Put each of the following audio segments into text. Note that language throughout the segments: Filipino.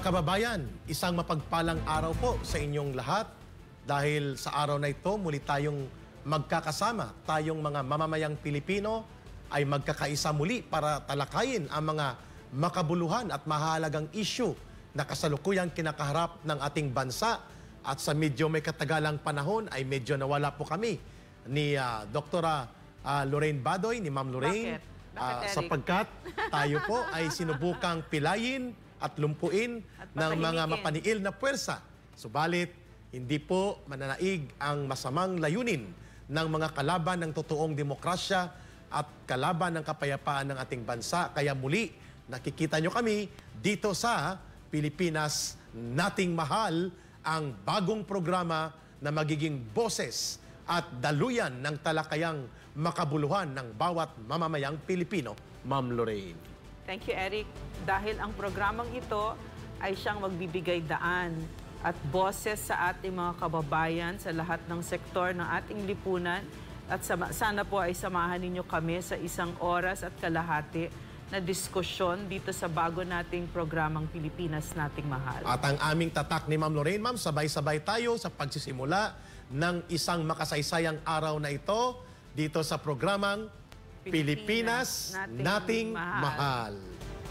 kababayan, isang mapagpalang araw po sa inyong lahat dahil sa araw na ito muli tayong magkakasama, tayong mga mamamayang Pilipino ay magkakaisa muli para talakayin ang mga makabuluhan at mahalagang isyu na kasalukuyang kinakaharap ng ating bansa at sa medyo may katagalang panahon ay medyo nawala po kami ni uh, Dr. Uh, Lorraine Badoy, ni Ma'am Lorraine Bakit? Bakit, uh, sapagkat tayo po ay sinubukang pilayin at lumpuin at ng mga mapaniil na puwersa. Subalit, hindi po mananaig ang masamang layunin ng mga kalaban ng totoong demokrasya at kalaban ng kapayapaan ng ating bansa. Kaya muli, nakikita nyo kami dito sa Pilipinas Nating Mahal, ang bagong programa na magiging boses at daluyan ng talakayang makabuluhan ng bawat mamamayang Pilipino, Ma'am Lorraine. Thank you, Eric. Dahil ang programang ito ay siyang magbibigay daan at boses sa ating mga kababayan sa lahat ng sektor ng ating lipunan at sana po ay samahan ninyo kami sa isang oras at kalahati na diskusyon dito sa bago nating programang Pilipinas Nating Mahal. At ang aming tatak ni Ma'am Lorraine, Ma'am, sabay-sabay tayo sa pagsisimula ng isang makasaysayang araw na ito dito sa programang Pilipinas, nating, nating mahal. mahal.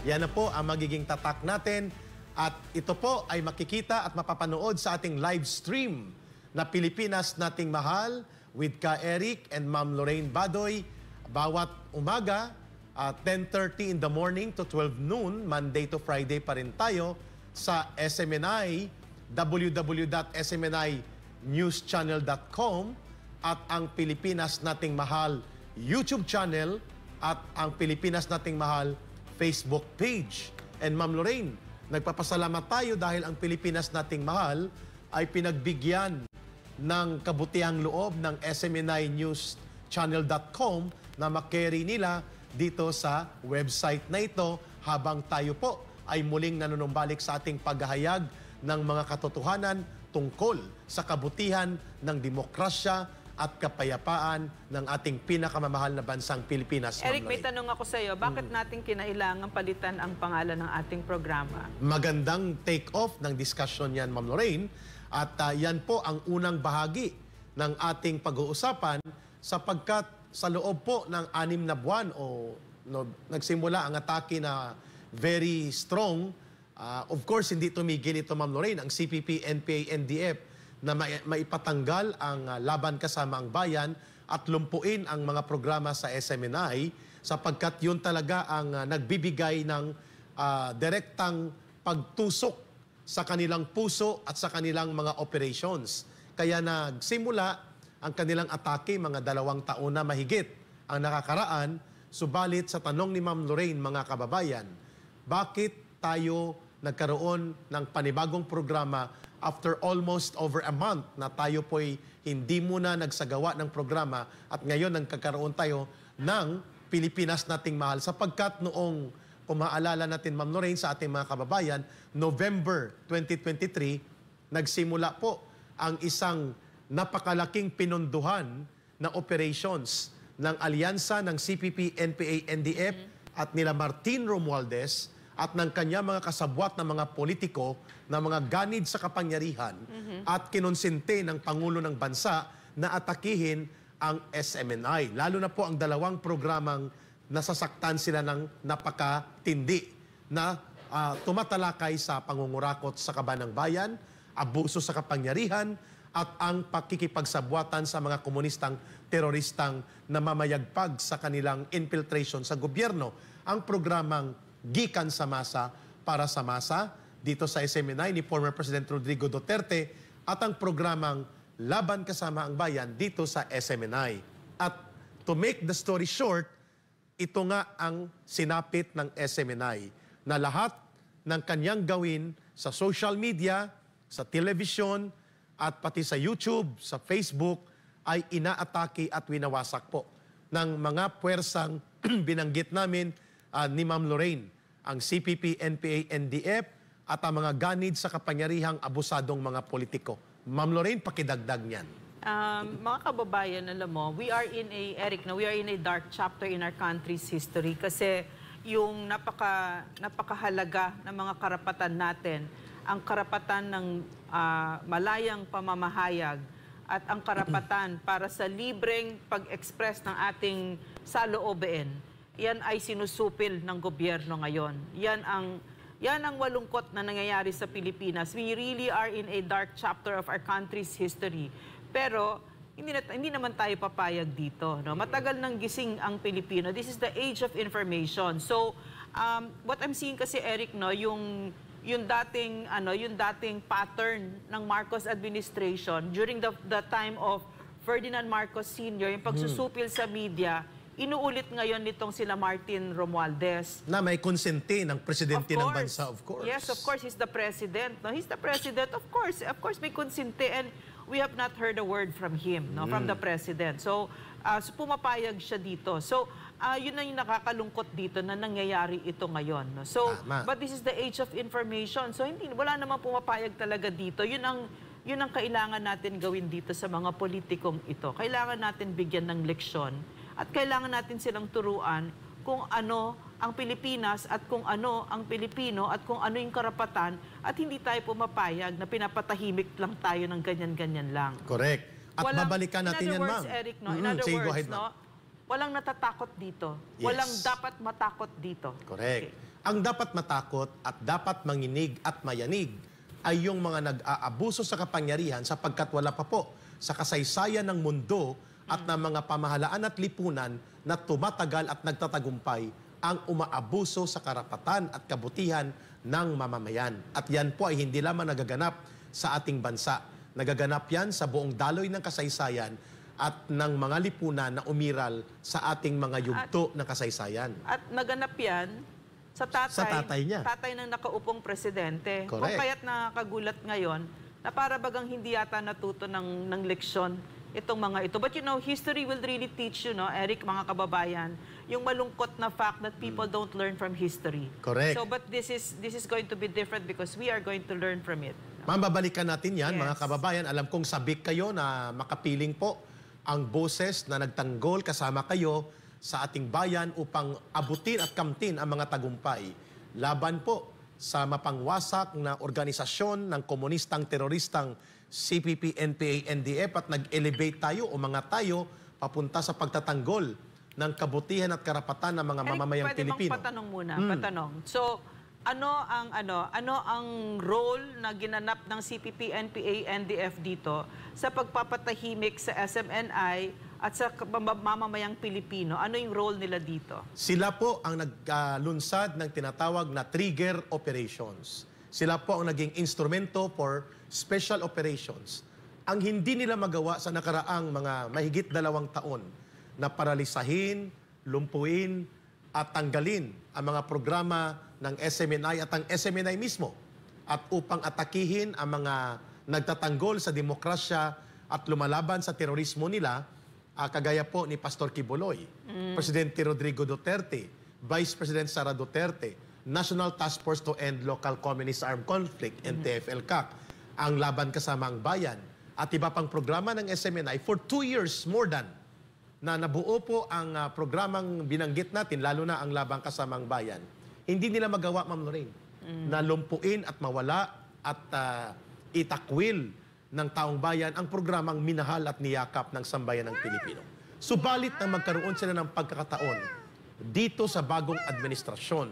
Yan na po ang magiging tatak natin at ito po ay makikita at mapapanood sa ating live stream na Pilipinas nating mahal with Ka Eric and Ma'am Lorraine Badoy bawat umaga at uh, 10.30 in the morning to 12 noon, Monday to Friday pa rin tayo sa SMNI, www.smni.newschannel.com at ang Pilipinas Nating Mahal YouTube channel at ang Pilipinas Nating Mahal Facebook page. And Ma'am Lorraine, nagpapasalamat tayo dahil ang Pilipinas Nating Mahal ay pinagbigyan ng kabutihang loob ng SMNINewsChannel.com na makery nila dito sa website na ito habang tayo po ay muling nanonumbalik sa ating paghahayag ng mga katotohanan tungkol sa kabutihan ng demokrasya at kapayapaan ng ating pinakamamahal na bansang Pilipinas. Eric, may tanong ako sa iyo. Bakit mm. natin kinailangan palitan ang pangalan ng ating programa? Magandang take-off ng discussion yan, Ma'am Lorraine. At uh, yan po ang unang bahagi ng ating pag-uusapan sapagkat sa loob po ng anim na buwan o no, nagsimula ang atake na very strong. Uh, of course, hindi tumigil ito, Ma'am Lorraine. Ang CPP, NPA, NDF na maipatanggal ang uh, laban kasama ang bayan at lumpuin ang mga programa sa SMNI sapagkat yun talaga ang uh, nagbibigay ng uh, direktang pagtusok sa kanilang puso at sa kanilang mga operations. Kaya nagsimula ang kanilang atake mga dalawang taon na mahigit ang nakakaraan. Subalit sa tanong ni Ma'am Lorraine, mga kababayan, bakit tayo nagkaroon ng panibagong programa after almost over a month na tayo po'y hindi muna nagsagawa ng programa at ngayon nagkakaroon tayo ng Pilipinas nating mahal sapagkat noong kung natin Ma'am Lorraine sa ating mga kababayan, November 2023 nagsimula po ang isang napakalaking pinunduhan na operations ng alyansa ng CPP, NPA, NDF mm -hmm. at nila Martin Romualdez at ng kanya mga kasabwat na mga politiko na mga ganid sa kapangyarihan mm-hmm. at kinonsente ng Pangulo ng Bansa na atakihin ang SMNI. Lalo na po ang dalawang programang nasasaktan sila ng napakatindi na uh, tumatalakay sa pangungurakot sa kaban ng bayan, abuso sa kapangyarihan, at ang pakikipagsabwatan sa mga komunistang teroristang mamayagpag sa kanilang infiltration sa gobyerno. Ang programang Gikan sa Masa para sa Masa dito sa sm ni former President Rodrigo Duterte at ang programang Laban Kasama ang Bayan dito sa SMNI. At to make the story short, ito nga ang sinapit ng SMNI na lahat ng kanyang gawin sa social media, sa television, at pati sa YouTube, sa Facebook, ay inaatake at winawasak po ng mga puwersang binanggit namin uh, ni Ma'am Lorraine, ang CPP, NPA, NDF, at ang mga ganid sa kapangyarihang abusadong mga politiko. Ma'am Lorraine, pakidagdag niyan. Um, mga kababayan, alam mo, we are in a, Eric, na we are in a dark chapter in our country's history kasi yung napaka, napakahalaga ng mga karapatan natin, ang karapatan ng uh, malayang pamamahayag at ang karapatan para sa libreng pag-express ng ating saloobin, yan ay sinusupil ng gobyerno ngayon. Yan ang yan ang walungkot na nangyayari sa Pilipinas. We really are in a dark chapter of our country's history. Pero hindi, na, hindi naman tayo papayag dito. No? Matagal nang gising ang Pilipino. This is the age of information. So, um, what I'm seeing kasi, Eric, no, yung yung dating ano yung dating pattern ng Marcos administration during the, the time of Ferdinand Marcos Sr. yung pagsusupil hmm. sa media Inuulit ngayon nitong sila Martin Romualdez. Na may konsente ng presidente ng bansa, of course. Yes, of course, he's the president. No, he's the president, of course. Of course, may konsente and we have not heard a word from him, no, mm. from the mm. president. So, uh, so pumapayag siya dito. So, uh, yun na yung nakakalungkot dito na nangyayari ito ngayon. No? So, Tama. but this is the age of information. So, hindi, wala namang pumapayag talaga dito. Yun ang yun ang kailangan natin gawin dito sa mga politikong ito. Kailangan natin bigyan ng leksyon at kailangan natin silang turuan kung ano ang Pilipinas at kung ano ang Pilipino at kung ano yung karapatan at hindi tayo pumapayag na pinapatahimik lang tayo ng ganyan-ganyan lang. Correct. At Walang, babalikan natin yan, ma'am. In words, Eric, no? In mm, other words, ahead, no? Walang natatakot dito. Yes. Walang dapat matakot dito. Correct. Okay. Ang dapat matakot at dapat manginig at mayanig ay yung mga nag-aabuso sa kapangyarihan sapagkat wala pa po sa kasaysayan ng mundo at ng mga pamahalaan at lipunan na tumatagal at nagtatagumpay ang umaabuso sa karapatan at kabutihan ng mamamayan. At yan po ay hindi lamang nagaganap sa ating bansa. Nagaganap yan sa buong daloy ng kasaysayan at ng mga lipunan na umiral sa ating mga yugto at, ng kasaysayan. At naganap yan sa tatay, sa tatay niya. Tatay ng nakaupong presidente. Correct. Kung kaya't nakakagulat ngayon na para bagang hindi yata natuto ng, ng leksyon itong mga ito. But you know, history will really teach you, no, Eric, mga kababayan, yung malungkot na fact that people mm. don't learn from history. Correct. So, but this is this is going to be different because we are going to learn from it. No? Ma'am, babalikan natin yan, yes. mga kababayan. Alam kong sabik kayo na makapiling po ang boses na nagtanggol kasama kayo sa ating bayan upang abutin at kamtin ang mga tagumpay. Laban po sa mapangwasak na organisasyon ng komunistang teroristang CPP, NPA, NDF at nag-elevate tayo, o mga tayo papunta sa pagtatanggol ng kabutihan at karapatan ng mga mamamayang Pilipino. Pwede patanong muna, mm. patanong. So, ano ang ano ano ang role na ginanap ng CPP NPA NDF dito sa pagpapatahimik sa SMNI at sa mamamayang Pilipino ano yung role nila dito sila po ang naglunsad uh, ng tinatawag na trigger operations sila po ang naging instrumento for special operations. Ang hindi nila magawa sa nakaraang mga mahigit dalawang taon na paralisahin, lumpuin, at tanggalin ang mga programa ng SMNI at ang SMNI mismo at upang atakihin ang mga nagtatanggol sa demokrasya at lumalaban sa terorismo nila, uh, kagaya po ni Pastor Kibuloy, mm. Presidente Rodrigo Duterte, Vice President Sara Duterte, National Task Force to End Local Communist Armed Conflict and mhm. TFL-CAC, ang Laban kasama ang Bayan, at iba pang programa ng SMNI for two years more than na nabuo po ang ah, programang binanggit natin, lalo na ang Labang Kasamang Bayan, hindi nila magawa, Ma'am Lorraine, mm. na lumpuin at mawala at ah, itakwil ng taong bayan ang programang minahal at niyakap ng sambayan ng Pilipino. Subalit na magkaroon sila ng pagkakataon dito sa bagong administrasyon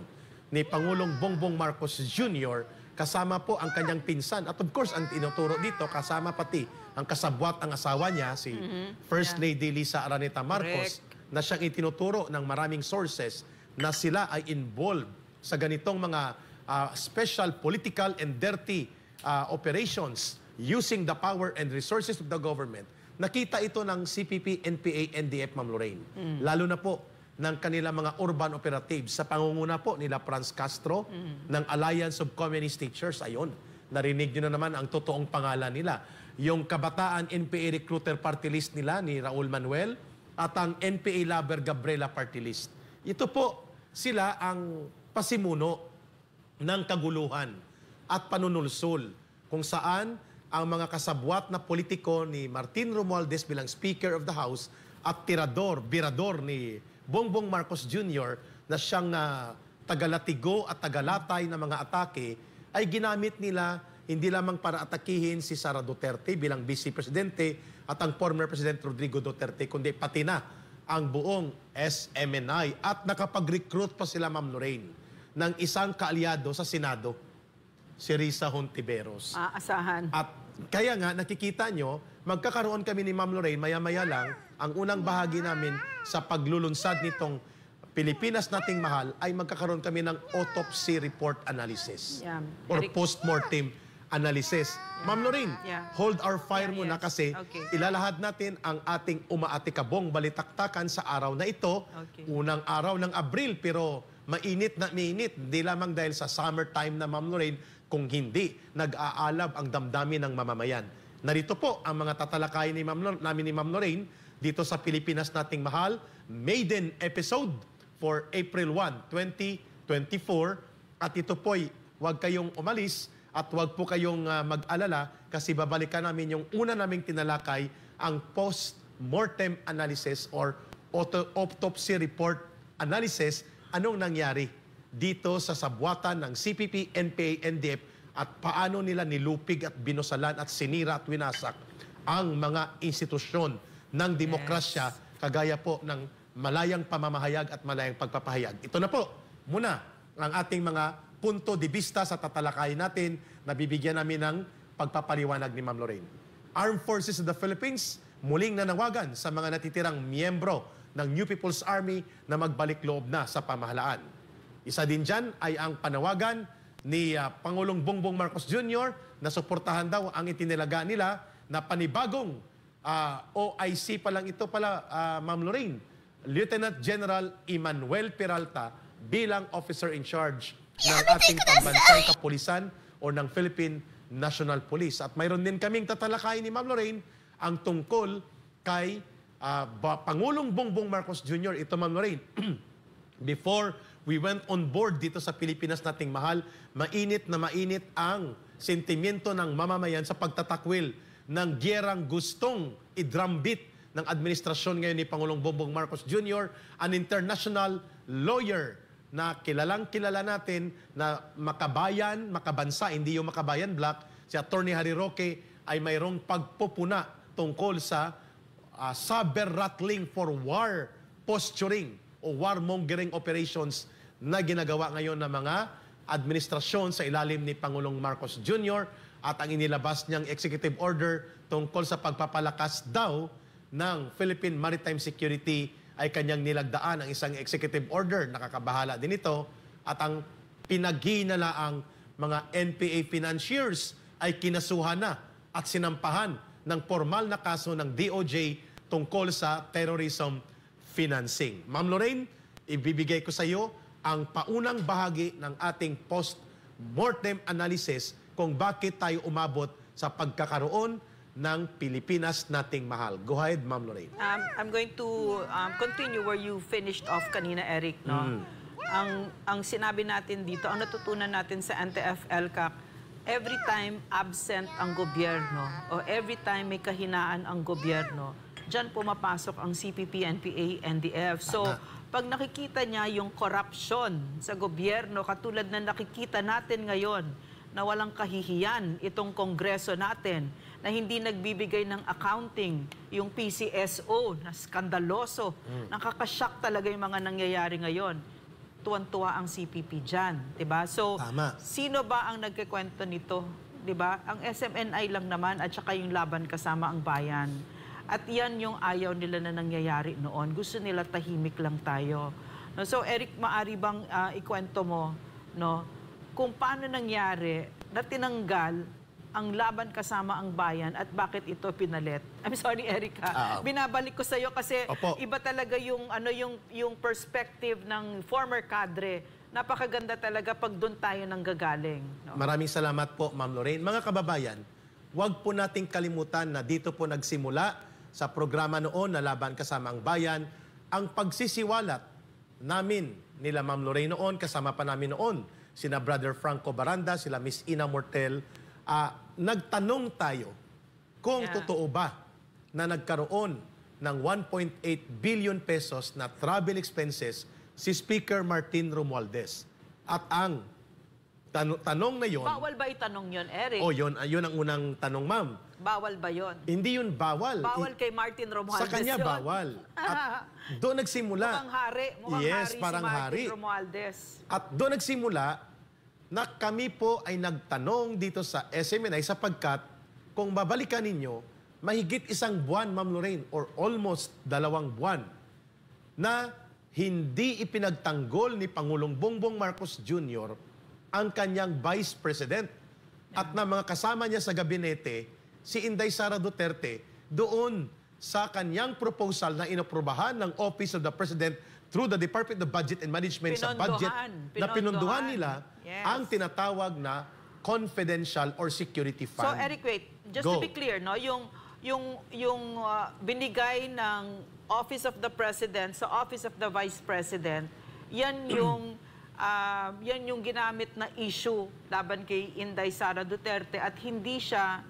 ni Pangulong Bongbong Marcos Jr. kasama po ang kanyang pinsan at of course ang tinuturo dito kasama pati ang kasabwat ang asawa niya si mm -hmm. First yeah. Lady Lisa Araneta Marcos Correct. na siyang itinuturo ng maraming sources na sila ay involved sa ganitong mga uh, special political and dirty uh, operations using the power and resources of the government. Nakita ito ng CPP, NPA, NDF, Ma'am Lorraine. Mm. Lalo na po ng kanilang mga urban operatives sa pangunguna po nila Franz Castro mm. ng Alliance of Communist Teachers. Ayon, narinig nyo na naman ang totoong pangalan nila. Yung kabataan NPA recruiter party list nila ni Raul Manuel at ang NPA lover Gabriela party list. Ito po, sila ang pasimuno ng kaguluhan at panunulsul kung saan ang mga kasabwat na politiko ni Martin Romualdez bilang Speaker of the House at tirador, birador ni Bongbong Marcos Jr. na siyang uh, tagalatigo at tagalatay ng mga atake ay ginamit nila hindi lamang para atakihin si Sara Duterte bilang Vice Presidente at ang former President Rodrigo Duterte, kundi pati na ang buong SMNI at nakapag-recruit pa sila, Ma'am Lorraine, ng isang kaalyado sa Senado, si Risa Hontiveros. Aasahan. Ah, at kaya nga, nakikita nyo, magkakaroon kami ni Ma'am Lorraine, maya-maya lang, ang unang bahagi namin sa paglulunsad nitong Pilipinas nating mahal ay magkakaroon kami ng autopsy report analysis yeah. or post-mortem analysis. Yeah. Ma'am Lorraine, yeah. hold our fire yeah, muna yes. kasi okay. ilalahad natin ang ating umaatikabong balitaktakan sa araw na ito. Okay. Unang araw ng Abril pero mainit na mainit. Hindi lamang dahil sa summertime na Ma'am Lorraine kung hindi nag-aalab ang damdamin ng mamamayan. Narito po ang mga tatalakayin ni Ma'am namin ni Ma'am Lorraine dito sa Pilipinas nating mahal, Maiden episode for April 1, 2024. At ito po'y huwag kayong umalis at huwag po kayong uh, mag-alala kasi babalikan namin yung una naming tinalakay, ang post-mortem analysis or autopsy report analysis, anong nangyari dito sa sabwatan ng CPP, NPA, NDF at paano nila nilupig at binusalan at sinira at winasak ang mga institusyon ng demokrasya, yes. kagaya po ng malayang pamamahayag at malayang pagpapahayag. Ito na po, muna, ang ating mga punto de vista sa tatalakay natin na bibigyan namin ng pagpapaliwanag ni Ma'am Lorraine. Armed Forces of the Philippines muling nanawagan sa mga natitirang miyembro ng New People's Army na magbalik loob na sa pamahalaan. Isa din dyan ay ang panawagan ni uh, Pangulong Bongbong Marcos Jr. na suportahan daw ang itinilaga nila na panibagong uh, ah, OIC pa lang ito pala, uh, Ma'am Lorraine, Lieutenant General Emmanuel Peralta bilang officer in charge ng ano, ating pambansang kapulisan o ng Philippine National Police. At mayroon din kaming tatalakayin ni Ma'am Lorraine ang tungkol kay uh, Pangulong Bongbong Marcos Jr. Ito, Ma'am Lorraine, before we went on board dito sa Pilipinas nating mahal, mainit na mainit ang sentimiento ng mamamayan sa pagtatakwil ng gerang gustong idrambit ng administrasyon ngayon ni Pangulong Bobong Marcos Jr., an international lawyer na kilalang kilala natin na makabayan, makabansa, hindi yung makabayan black, si Attorney Harry Roque ay mayroong pagpupuna tungkol sa uh, ah, cyber rattling for war posturing o warmongering operations na ginagawa ngayon ng mga administrasyon sa ilalim ni Pangulong Marcos Jr at ang inilabas niyang executive order tungkol sa pagpapalakas daw ng Philippine Maritime Security ay kanyang nilagdaan ang isang executive order, nakakabahala din ito, at ang pinaghinalaang mga NPA financiers ay kinasuhan na at sinampahan ng formal na kaso ng DOJ tungkol sa terrorism financing. Ma'am Lorraine, ibibigay ko sa iyo ang paunang bahagi ng ating post-mortem analysis kung bakit tayo umabot sa pagkakaroon ng Pilipinas nating mahal. Go ahead, Ma'am Lorraine. Um, I'm going to um, continue where you finished off kanina, Eric. No? Mm. Ang, ang sinabi natin dito, ang natutunan natin sa anti-FLCAC, every time absent ang gobyerno o every time may kahinaan ang gobyerno, dyan pumapasok ang CPP, NPA, NDF. So, pag nakikita niya yung corruption sa gobyerno, katulad na nakikita natin ngayon, na walang kahihiyan itong kongreso natin na hindi nagbibigay ng accounting yung PCSO na skandaloso. Mm. Nakakashock talaga yung mga nangyayari ngayon. Tuwan-tuwa ang CPP dyan, di ba? So, Tama. sino ba ang nagkikwento nito? Di ba? Ang SMNI lang naman at saka yung laban kasama ang bayan. At yan yung ayaw nila na nangyayari noon. Gusto nila tahimik lang tayo. No, so Eric, maari bang uh, ikwento mo no, kung paano nangyari na tinanggal ang laban kasama ang bayan at bakit ito pinalit. I'm sorry Erica. Uh, Binabalik ko sa iyo kasi opo. iba talaga yung ano yung yung perspective ng former kadre. Napakaganda talaga pag doon tayo nanggagaling. No? Maraming salamat po Ma'am Lorraine. Mga kababayan, huwag po nating kalimutan na dito po nagsimula sa programa noon na Laban Kasama ang Bayan ang pagsisiwalat namin nila Ma'am Lorraine noon kasama pa namin noon sina Brother Franco Baranda, sila Miss Ina Mortel, uh, nagtanong tayo kung yeah. totoo ba na nagkaroon ng 1.8 billion pesos na travel expenses si Speaker Martin Romualdez. At ang tan- tanong na yon... Bawal ba itanong yon, Eric? Oh, yun, ah, yon ang unang tanong, ma'am Bawal ba yon? Hindi yun bawal. Bawal kay Martin Romualdez Sa kanya yun. bawal. At doon nagsimula. Mukhang hari. Mukhang yes, hari parang si Martin hari. Romualdez. At doon nagsimula na kami po ay nagtanong dito sa SMNI sapagkat kung babalikan ninyo, mahigit isang buwan, Ma'am Lorraine, or almost dalawang buwan na hindi ipinagtanggol ni Pangulong Bongbong Marcos Jr. ang kanyang Vice President at na mga kasama niya sa gabinete si Inday Sara Duterte doon sa kanyang proposal na inaprubahan ng Office of the President through the Department of Budget and Management pinunduhan, sa budget pinunduhan. na pinunduhan nila yes. ang tinatawag na confidential or security fund. So Eric, wait. Just Go. to be clear, no, yung yung yung uh, binigay ng Office of the President sa Office of the Vice President, yan yung uh, yan yung ginamit na issue laban kay Inday Sara Duterte at hindi siya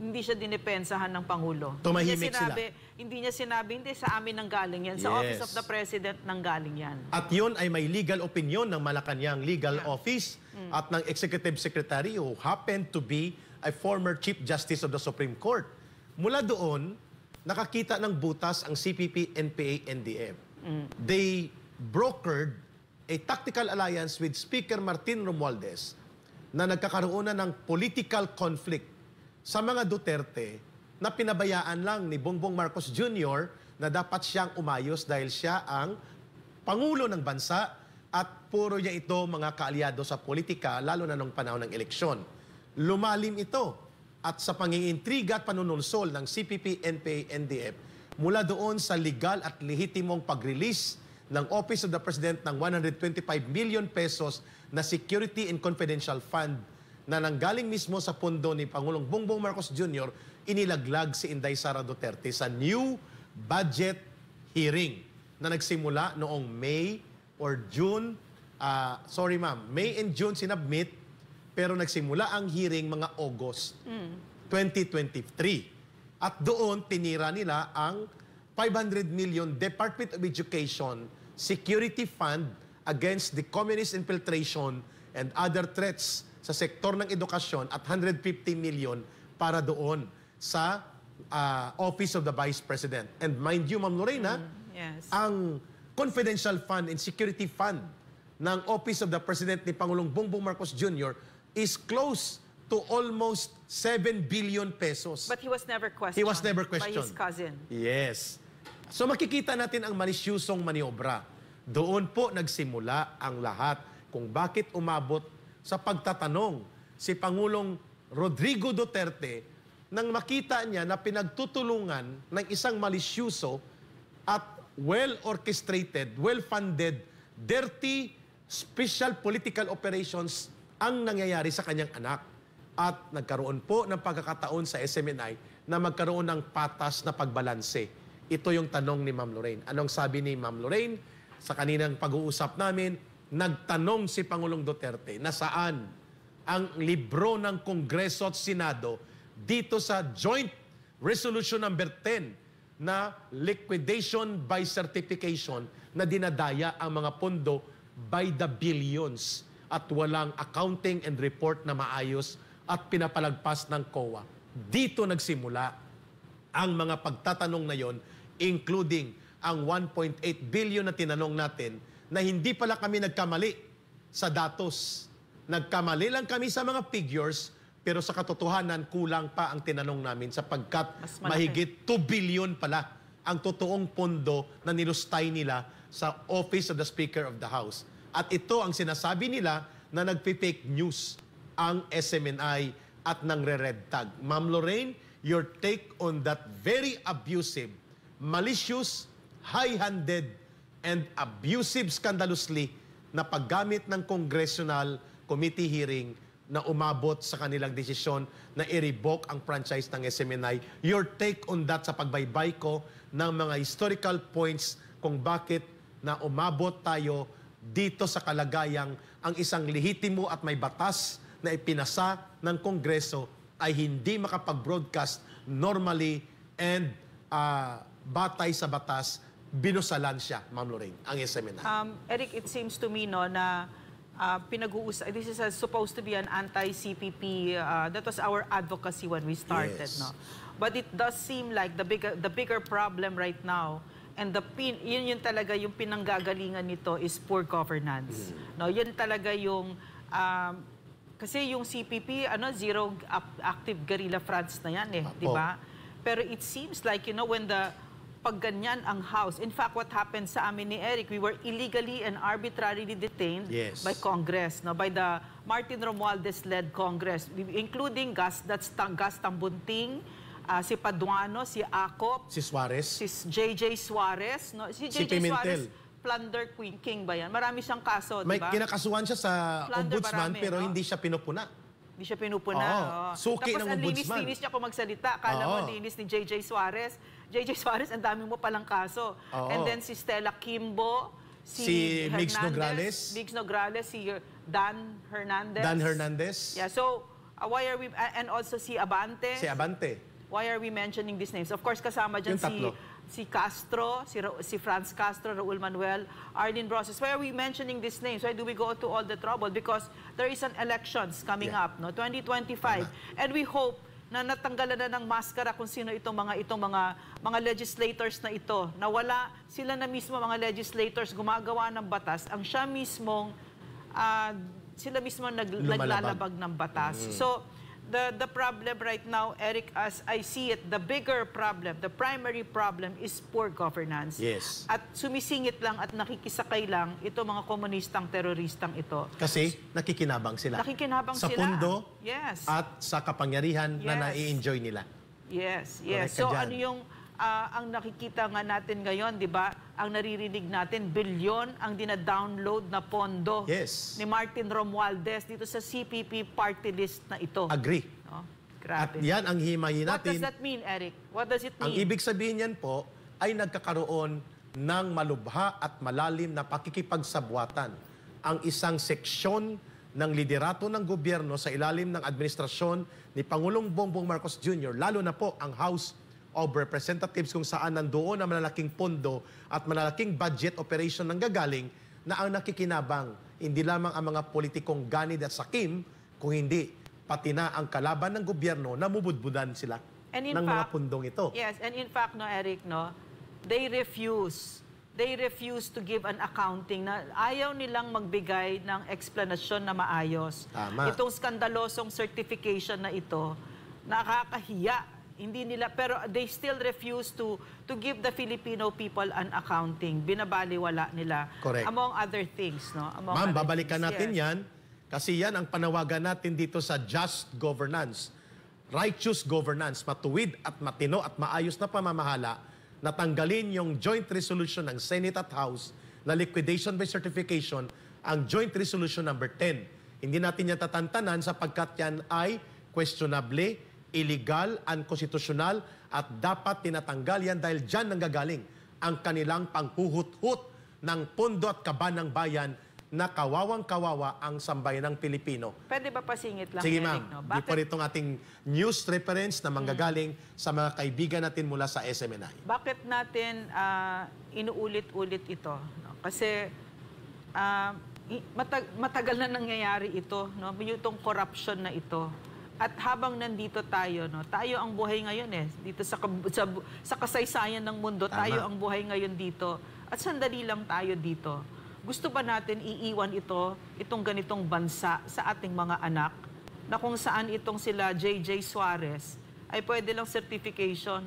hindi siya dinepensahan ng Pangulo. Tumahimik hindi sinabi, sila. Hindi niya sinabi, hindi sa amin nang galing yan. Yes. Sa Office of the President nang galing yan. At yun ay may legal opinion ng Malacanang Legal yeah. Office mm. at ng Executive Secretary who happened to be a former Chief Justice of the Supreme Court. Mula doon, nakakita ng butas ang CPP, NPA, NDM. Mm. They brokered a tactical alliance with Speaker Martin Romualdez na nagkakaroon na ng political conflict sa mga Duterte na pinabayaan lang ni Bongbong Marcos Jr. na dapat siyang umayos dahil siya ang Pangulo ng bansa at puro niya ito mga kaalyado sa politika lalo na nung panahon ng eleksyon. Lumalim ito at sa pangiintriga at panunulsol ng CPP, NPA, NDF mula doon sa legal at lehitimong pag-release ng Office of the President ng 125 million pesos na Security and Confidential Fund na nanggaling mismo sa pundo ni Pangulong Bongbong Marcos Jr. inilaglag si Inday Sara Duterte sa new budget hearing na nagsimula noong May or June. Uh, sorry ma'am, May and June sinabmit pero nagsimula ang hearing mga August mm. 2023. At doon tinira nila ang 500 million Department of Education Security Fund against the communist infiltration and other threats sa sektor ng edukasyon at 150 million para doon sa uh, Office of the Vice President. And mind you, Ma'am Lorena, mm, yes. ang confidential fund and security fund ng Office of the President ni Pangulong Bongbong Marcos Jr. is close to almost 7 billion pesos. But he was never questioned. He was never questioned. By his cousin. Yes. So makikita natin ang malisyusong maniobra. Doon po nagsimula ang lahat kung bakit umabot sa pagtatanong si Pangulong Rodrigo Duterte nang makita niya na pinagtutulungan ng isang malisyoso at well-orchestrated, well-funded, dirty special political operations ang nangyayari sa kanyang anak. At nagkaroon po ng pagkakataon sa SMNI na magkaroon ng patas na pagbalanse. Ito yung tanong ni Ma'am Lorraine. Anong sabi ni Ma'am Lorraine sa kaninang pag-uusap namin? nagtanong si Pangulong Duterte na saan ang libro ng Kongreso at Senado dito sa Joint Resolution number 10 na liquidation by certification na dinadaya ang mga pondo by the billions at walang accounting and report na maayos at pinapalagpas ng COA. Dito nagsimula ang mga pagtatanong na yon including ang 1.8 billion na tinanong natin na hindi pala kami nagkamali sa datos. Nagkamali lang kami sa mga figures, pero sa katotohanan, kulang pa ang tinanong namin sapagkat mahigit 2 billion pala ang totoong pondo na nilustay nila sa Office of the Speaker of the House. At ito ang sinasabi nila na nagpe news ang SMNI at ng red tag. Ma'am Lorraine, your take on that very abusive, malicious, high-handed and abusive scandalously na paggamit ng Congressional Committee hearing na umabot sa kanilang desisyon na i-revoke ang franchise ng SMNI. Your take on that sa pagbaybay ko ng mga historical points kung bakit na umabot tayo dito sa kalagayang ang isang lehitimo at may batas na ipinasa ng Kongreso ay hindi makapag-broadcast normally and uh, batay sa batas binusalan siya, Ma'am Lorraine, ang seminar. Um, Eric, it seems to me no, na uh, pinag-uusap, this is a, supposed to be an anti-CPP, uh, that was our advocacy when we started. Yes. No? But it does seem like the, bigger, the bigger problem right now And the pin, yun yun talaga yung pinanggagalingan nito is poor governance. Mm. No, yun talaga yung um, kasi yung CPP ano zero active guerrilla fronts na yan eh, di ba? Pero it seems like you know when the pag ganyan ang House. In fact, what happened sa amin ni Eric, we were illegally and arbitrarily detained yes. by Congress, no? by the Martin Romualdez-led Congress, including Gas, that's Gas Tambunting, uh, si Paduano, si Acop, si Suarez, si JJ Suarez, no? si JJ si Pimentel. Suarez, plunder queen king ba yan? Marami siyang kaso, di ba? May kinakasuhan siya sa plunder ombudsman marami, pero no? hindi siya pinupuna. Hindi siya pinupuna. Oo. Oh, Suki Tapos ng ang linis-linis niya kung magsalita. Akala oh. mo linis ni JJ Suarez. JJ Suarez, ang dami mo palang kaso. Oo. And then si Stella Kimbo, si, si Migs Nograles. Migs Nograles, si Dan Hernandez. Dan Hernandez. Yeah, so uh, why are we, uh, and also si Abante. Si Abante. Why are we mentioning these names? Of course, kasama dyan si... si Castro, si, Ra si Franz Castro, Raul Manuel, Arlene Broses. Why are we mentioning these names? Why do we go to all the trouble? Because there is an elections coming yeah. up, no? 2025. Tama. And we hope na natanggalan na ng maskara kung sino itong mga itong mga mga legislators na ito. Nawala sila na mismo mga legislators gumagawa ng batas ang siya mismong uh, sila mismo nag, naglalabag ng batas. Mm. So the, the problem right now, Eric, as I see it, the bigger problem, the primary problem is poor governance. Yes. At sumisingit lang at nakikisakay lang ito mga komunistang teroristang ito. Kasi nakikinabang sila. Nakikinabang sa sila. Sa pundo yes. at sa kapangyarihan yes. na nai-enjoy nila. Yes, yes. Correct so ano yung uh, ang nakikita nga natin ngayon, di ba, ang naririnig natin, bilyon ang dinadownload na pondo yes. ni Martin Romualdez dito sa CPP party list na ito. Agree. No? Grabe. At yan ang himayin natin. What does that mean, Eric? What does it mean? Ang ibig sabihin yan po ay nagkakaroon ng malubha at malalim na pakikipagsabwatan ang isang seksyon ng liderato ng gobyerno sa ilalim ng administrasyon ni Pangulong Bongbong Marcos Jr., lalo na po ang House of Representatives kung saan nandoon ang malalaking pondo at malalaking budget operation ng gagaling na ang nakikinabang hindi lamang ang mga politikong ganid at sakim, kung hindi pati na ang kalaban ng gobyerno na mubudbudan sila and in ng fact, mga pundong ito. Yes, and in fact, no, Eric, no, they refuse they refuse to give an accounting na ayaw nilang magbigay ng explanation na maayos. Tama. Itong skandalosong certification na ito, nakakahiya hindi nila, pero they still refuse to to give the Filipino people an accounting. Binabaliwala nila. Correct. Among other things, no? Among Ma'am, babalikan things, natin yes. yan. Kasi yan ang panawagan natin dito sa just governance. Righteous governance, matuwid at matino at maayos na pamamahala natanggalin yung joint resolution ng Senate at House na liquidation by certification, ang joint resolution number 10. Hindi natin yan tatantanan sapagkat yan ay questionably illegal, unconstitutional, at dapat tinatanggal yan dahil dyan nanggagaling ang kanilang panghuhut-hut ng pondo at kaban ng bayan na kawawang kawawa ang sambay ng Pilipino. Pwede ba pasingit lang? Sige ma'am, no? Bakit? po itong ating news reference na manggagaling hmm. sa mga kaibigan natin mula sa SMNI. Bakit natin uh, inuulit-ulit ito? Kasi uh, matag matagal na nangyayari ito, no? yung korupsyon na ito. At habang nandito tayo, no, tayo ang buhay ngayon eh. Dito sa, sa, sa kasaysayan ng mundo, Tama. tayo ang buhay ngayon dito. At sandali lang tayo dito. Gusto ba natin iiwan ito, itong ganitong bansa sa ating mga anak? Na kung saan itong sila J.J. Suarez ay pwede lang certification.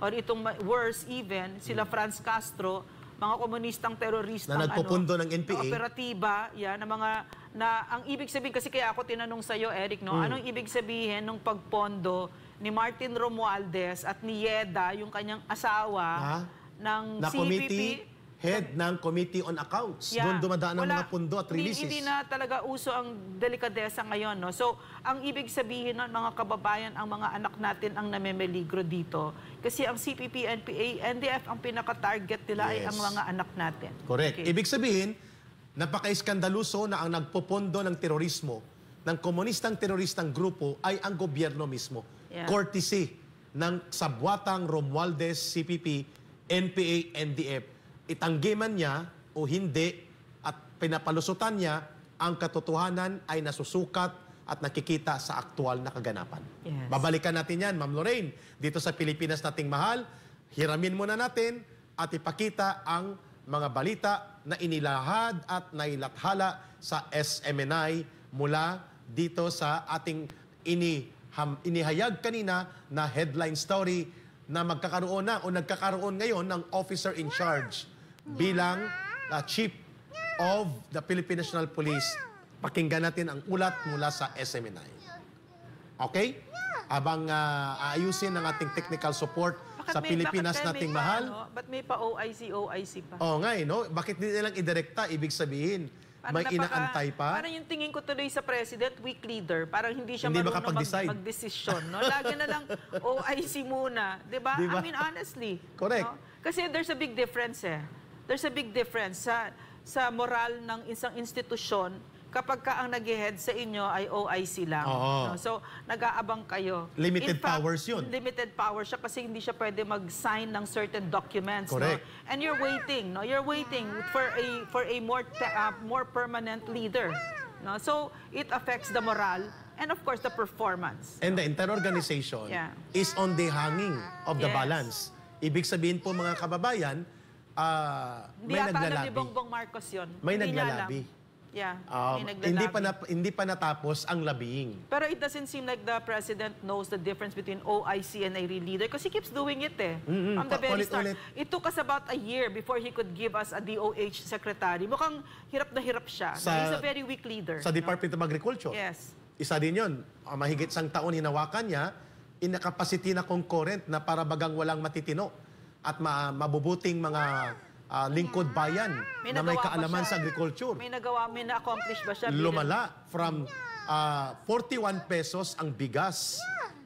Or itong worse even, sila hmm. Franz Castro, mga komunistang terorista. Na nagpupundo ano, ng NPA. Operatiba, yan, ng mga na ang ibig sabihin, kasi kaya ako tinanong sa'yo, Eric, no? Mm. Anong ibig sabihin nung pagpondo ni Martin Romualdez at ni Yeda, yung kanyang asawa, ha? ng na CPP? Committee? head ng Committee on Accounts. Yeah. Doon dumadaan ang Wala, mga pundo at releases. Hindi, na talaga uso ang delikadesa ngayon. No? So, ang ibig sabihin ng mga kababayan, ang mga anak natin ang namemeligro dito. Kasi ang CPP, NPA, NDF, ang pinaka-target nila yes. ay ang mga anak natin. Correct. Okay. Ibig sabihin, Napaka-iskandaluso na ang nagpopondo ng terorismo ng komunistang teroristang grupo ay ang gobyerno mismo. Yeah. Courtesy ng Sabwatang Romualdez CPP, NPA, NDF. Itanggi man niya o hindi at pinapalusutan niya ang katotohanan ay nasusukat at nakikita sa aktual na kaganapan. Yes. Babalikan natin yan, Ma'am Lorraine. Dito sa Pilipinas nating mahal, hiramin muna natin at ipakita ang mga balita na inilahad at nailathala sa SMNI mula dito sa ating ini inihayag kanina na headline story na magkakaroon na o nagkakaroon ngayon ng officer in charge bilang uh, chief of the Philippine National Police. Pakinggan natin ang ulat mula sa SMNI. Okay? Abang uh, aayusin ng ating technical support sa Pilipinas bakit nating may mahal. Pa, ano? Ba't may pa OIC, OIC pa? Oo oh, nga, eh, no? bakit hindi nilang idirekta? Ibig sabihin, parang may napaka, inaantay pa? Parang yung tingin ko tuloy sa president, weak leader. Parang hindi siya hindi marunong mag- mag No? Lagi na lang OIC muna. Diba? diba? I mean, honestly. Correct. No? Kasi there's a big difference eh. There's a big difference sa sa moral ng isang institusyon kapag ka ang nag-head sa inyo ay OIC lang. Oo. So, nag-aabang kayo. Limited fact, powers yun. Limited powers siya kasi hindi siya pwede mag-sign ng certain documents. Correct. No? And you're waiting, no? You're waiting for a for a more uh, more permanent leader. No? So, it affects the morale and of course the performance. And the entire organization yeah. is on the hanging of the yes. balance. Ibig sabihin po mga kababayan, uh, Hindi may naglalabi. Hindi yata alam ni Bongbong Marcos yun. May Hindi naglalabi. Yeah. Um, hindi, pa na, hindi pa natapos ang labing. Pero it doesn't seem like the president knows the difference between OIC and IRE leader because he keeps doing it eh. Mm -hmm. From the very start. Ulit. It took us about a year before he could give us a DOH secretary. Mukhang hirap na hirap siya. Sa, He's a very weak leader. Sa Department no? of Agriculture. Yes. Isa din yun. Ah, mahigit sang taon hinawakan niya in a capacity na concurrent na para bagang walang matitino at ma mabubuting mga uh, lingkod bayan may na may kaalaman sa agriculture. May nagawa, may na-accomplish ba siya? Lumala from uh, ah, 41 pesos ang bigas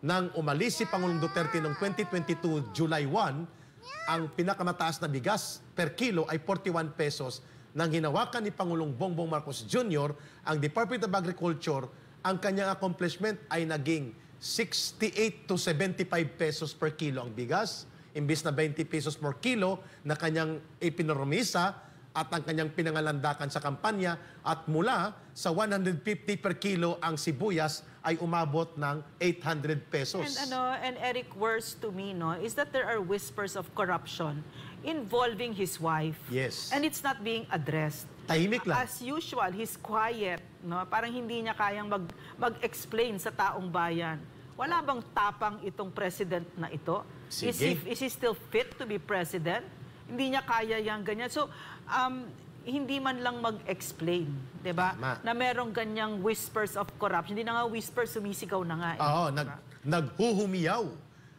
nang umalis si Pangulong Duterte noong 2022 July 1, ang pinakamataas na bigas per kilo ay 41 pesos nang hinawakan ni Pangulong Bongbong Marcos Jr. ang Department of Agriculture, ang kanyang accomplishment ay naging 68 to 75 pesos per kilo ang bigas imbis na 20 pesos per kilo na kanyang ipinormisa at ang kanyang pinangalandakan sa kampanya at mula sa 150 per kilo ang sibuyas ay umabot ng 800 pesos. And ano, and Eric, worse to me, no, is that there are whispers of corruption involving his wife. Yes. And it's not being addressed. Tahimik lang. As usual, he's quiet, no? Parang hindi niya kayang mag mag-explain sa taong bayan. Wala bang tapang itong president na ito? Is he, is he still fit to be president? Hindi niya kaya yang ganyan. So, um, hindi man lang mag-explain, 'di ba? Na merong ganyang whispers of corruption. Hindi na nga whispers, sumisigaw na nga. Eh, Oo, nag naghuhumiyaw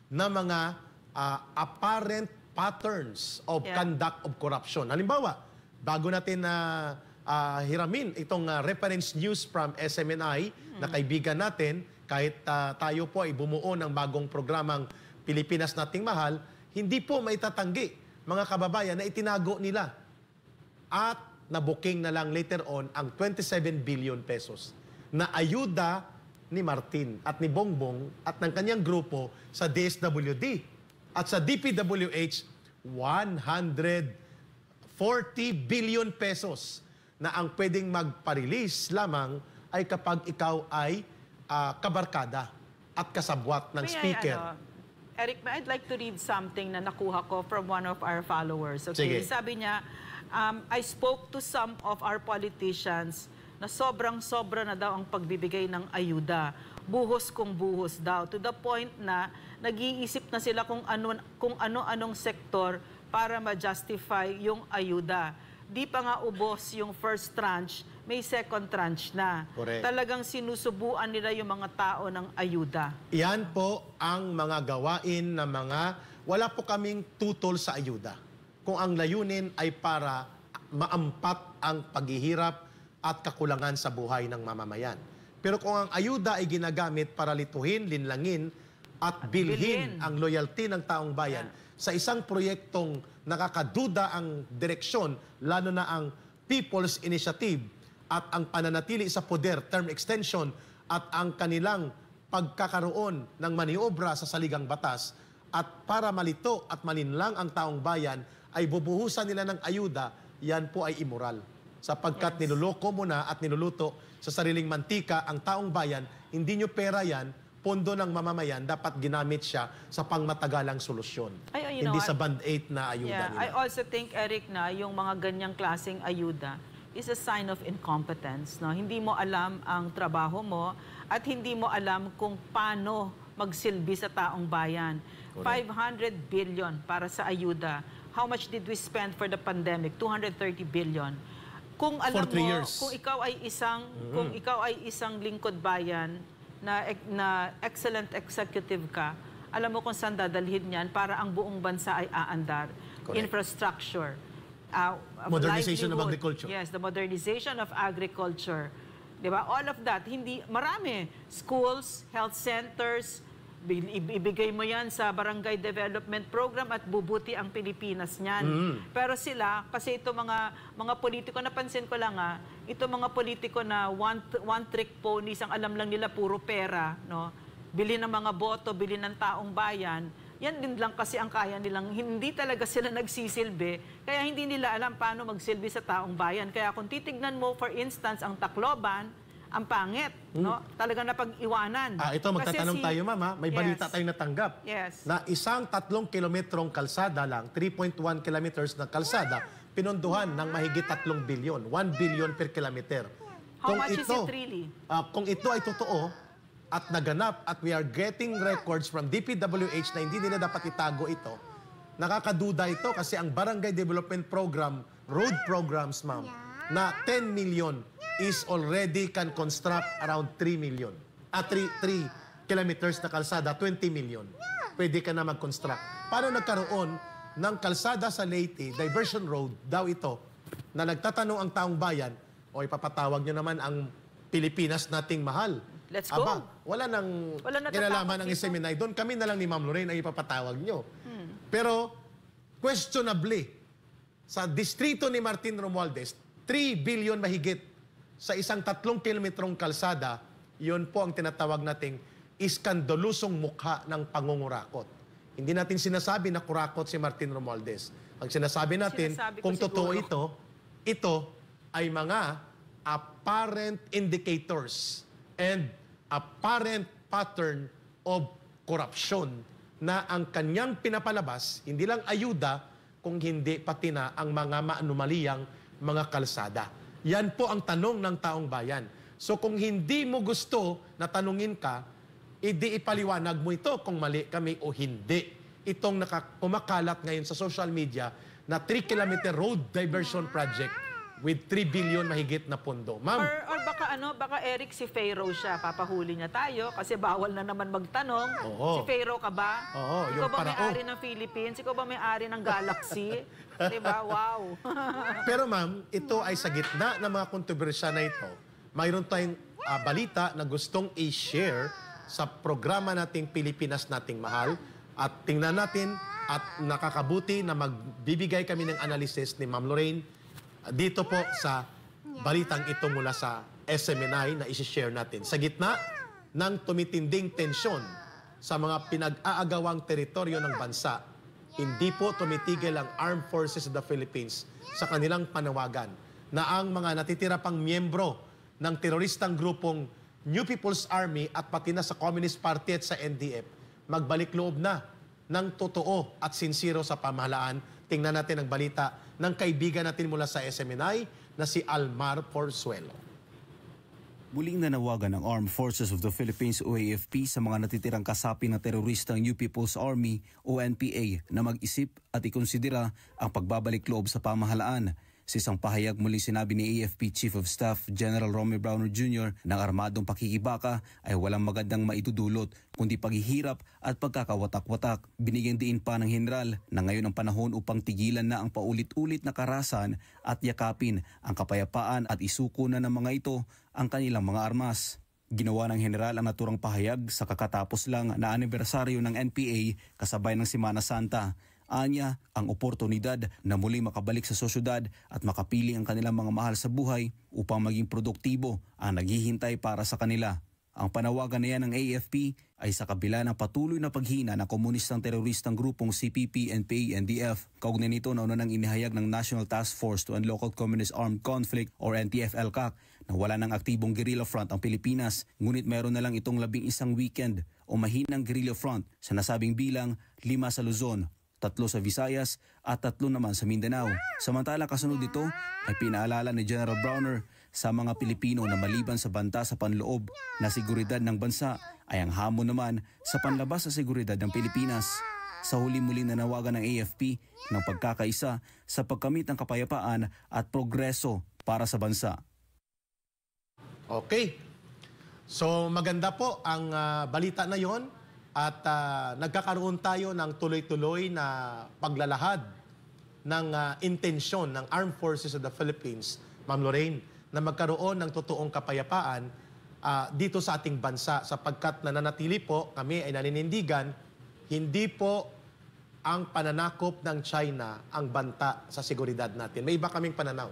na mga uh, apparent patterns of yeah. conduct of corruption. Halimbawa, bago natin na uh, uh, hiramin itong uh, reference news from SMNI hmm. na kaibigan natin, kahit uh, tayo po ay bumuo ng bagong programang Pilipinas Nating Mahal, hindi po maitatanggi mga kababayan na itinago nila. At nabuking na lang later on ang 27 billion pesos na ayuda ni Martin at ni Bongbong at ng kanyang grupo sa DSWD at sa DPWH 140 billion pesos na ang pwedeng magpa-release lamang ay kapag ikaw ay uh, kabarkada at kasabwat ng May speaker. I, ano, Eric, I'd like to read something na nakuha ko from one of our followers. Okay? Sige. Sabi niya, um, I spoke to some of our politicians na sobrang-sobra na daw ang pagbibigay ng ayuda. Buhos kong buhos daw. To the point na nag-iisip na sila kung, ano, kung ano-anong sektor para ma-justify yung ayuda. Di pa nga ubos yung first tranche may second tranche na. Correct. Talagang sinusubuan nila yung mga tao ng ayuda. Yan po ang mga gawain ng mga... Wala po kaming tutol sa ayuda. Kung ang layunin ay para maampat ang paghihirap at kakulangan sa buhay ng mamamayan. Pero kung ang ayuda ay ginagamit para lituhin, linlangin, at, bilhin, bilhin ang loyalty ng taong bayan yeah. sa isang proyektong nakakaduda ang direksyon, lalo na ang People's Initiative at ang pananatili sa poder, term extension, at ang kanilang pagkakaroon ng maniobra sa saligang batas at para malito at malinlang ang taong bayan ay bubuhusan nila ng ayuda, yan po ay immoral. Sapagkat yes. niloloko mo na at niluluto sa sariling mantika ang taong bayan, hindi nyo pera yan, pondo ng mamamayan, dapat ginamit siya sa pangmatagalang solusyon. Ay, oh, you know, Hindi sa band-aid na ayuda yeah, nila. I also think, Eric, na yung mga ganyang klaseng ayuda, is a sign of incompetence. No? Hindi mo alam ang trabaho mo at hindi mo alam kung paano magsilbi sa taong bayan. Correct. 500 billion para sa ayuda. How much did we spend for the pandemic? 230 billion. Kung alam mo, years. kung ikaw ay isang mm -hmm. kung ikaw ay isang lingkod bayan na na excellent executive ka, alam mo kung saan dadalhin niyan para ang buong bansa ay aandar. Correct. Infrastructure uh, modernization of agriculture. Yes, the modernization of agriculture. 'Di ba? All of that, hindi marami. Schools, health centers, ibigay mo 'yan sa barangay development program at bubuti ang Pilipinas niyan. Mm. Pero sila, kasi ito mga mga politiko napansin ko lang ah, ito mga politiko na one one trick ponies ang alam lang nila puro pera, no? Bili ng mga boto, bili ng taong bayan yan din lang kasi ang kaya nilang hindi talaga sila nagsisilbi, kaya hindi nila alam paano magsilbi sa taong bayan. Kaya kung titignan mo, for instance, ang Tacloban, ang pangit, mm. no? Talaga na pag-iwanan. Ah, ito magtatanong si... tayo, ma'am, May yes. balita tayong natanggap. Yes. Na isang tatlong kilometrong kalsada lang, 3.1 kilometers na kalsada, pinunduhan ng mahigit 3 bilyon, 1 bilyon per kilometer. How kung much ito, is it really? Uh, kung ito ay totoo, at naganap at we are getting records from DPWH na hindi nila dapat itago ito. Nakakaduda ito kasi ang Barangay Development Program, road programs, ma'am, na 10 million is already can construct around 3 million. At ah, 3, 3 kilometers na kalsada, 20 million. Pwede ka na mag-construct. Paano nagkaroon ng kalsada sa Leyte, diversion road daw ito, na nagtatanong ang taong bayan, o ipapatawag nyo naman ang Pilipinas nating mahal. Let's go. Aba, wala nang wala kinalaman ng SMNI doon. Kami na lang ni Ma'am Lorraine ang ipapatawag nyo. Hmm. Pero, questionably, sa distrito ni Martin Romualdez, 3 billion mahigit sa isang tatlong kilometrong kalsada, yun po ang tinatawag nating iskandalusong mukha ng pangungurakot. Hindi natin sinasabi na kurakot si Martin Romualdez. Ang sinasabi natin, sinasabi kung totoo ito, ito ay mga apparent indicators and apparent pattern of corruption na ang kanyang pinapalabas, hindi lang ayuda, kung hindi pati na ang mga maanumaliyang mga kalsada. Yan po ang tanong ng taong bayan. So kung hindi mo gusto na tanungin ka, hindi ipaliwanag mo ito kung mali kami o hindi. Itong nakakumakalat ngayon sa social media na 3 kilometer road diversion project with 3 billion mahigit na pondo. Ma'am? Or, or baka ano, baka Eric si Pharaoh siya, papahuli niya tayo kasi bawal na naman magtanong. Oo. Si Pharaoh ka ba? Oo, Ikaw yung ba may-ari ng Philippines? Ikaw ba may-ari ng Galaxy? diba? Wow. Pero ma'am, ito ay sa gitna ng mga kontrobersya na ito. Mayroon tayong uh, balita na gustong i-share sa programa nating Pilipinas Nating Mahal. At tingnan natin at nakakabuti na magbibigay kami ng analysis ni Ma'am Lorraine dito po sa balitang ito mula sa SMNI na isishare natin. Sa gitna ng tumitinding tensyon sa mga pinag-aagawang teritoryo ng bansa, hindi po tumitigil ang Armed Forces of the Philippines sa kanilang panawagan na ang mga natitira pang miyembro ng teroristang grupong New People's Army at pati na sa Communist Party at sa NDF magbalik loob na ng totoo at sinsiro sa pamahalaan. Tingnan natin ang balita ng kaibigan natin mula sa SMNI na si Almar Porzuelo. Muling nanawagan ng Armed Forces of the Philippines o AFP sa mga natitirang kasapi na teroristang New People's Army o NPA na mag-isip at ikonsidera ang pagbabalik loob sa pamahalaan sa isang pahayag muli sinabi ni AFP Chief of Staff General Romy Browner Jr. na armadong pakikibaka ay walang magandang maitudulot kundi paghihirap at pagkakawatak-watak. Binigyan diin pa ng Henral na ngayon ang panahon upang tigilan na ang paulit-ulit na karasan at yakapin ang kapayapaan at isuko na ng mga ito ang kanilang mga armas. Ginawa ng general ang naturang pahayag sa kakatapos lang na anibersaryo ng NPA kasabay ng Simana Santa anya ang oportunidad na muli makabalik sa sosyudad at makapili ang kanilang mga mahal sa buhay upang maging produktibo ang naghihintay para sa kanila. Ang panawagan na yan ng AFP ay sa kabila ng patuloy na paghina ng komunistang teroristang grupong CPP, NPA, NDF. Kaugnay nito na unang inihayag ng National Task Force to End Communist Armed Conflict or NTF-LCAC na wala ng aktibong guerrilla front ang Pilipinas. Ngunit meron na lang itong labing isang weekend o mahinang guerrilla front sa nasabing bilang lima sa Luzon, tatlo sa Visayas at tatlo naman sa Mindanao. Samantala kasunod dito ay pinaalala ni General Browner sa mga Pilipino na maliban sa banta sa panloob na seguridad ng bansa ay ang hamon naman sa panlabas sa seguridad ng Pilipinas. Sa huli muling nanawagan ng AFP ng pagkakaisa sa pagkamit ng kapayapaan at progreso para sa bansa. Okay. So maganda po ang uh, balita na yon at uh, nagkakaroon tayo ng tuloy-tuloy na paglalahad ng uh, intensyon ng Armed Forces of the Philippines, Ma'am Lorraine, na magkaroon ng totoong kapayapaan uh, dito sa ating bansa sapagkat nananatili po kami ay naninindigan hindi po ang pananakop ng China ang banta sa seguridad natin. May iba kaming pananaw.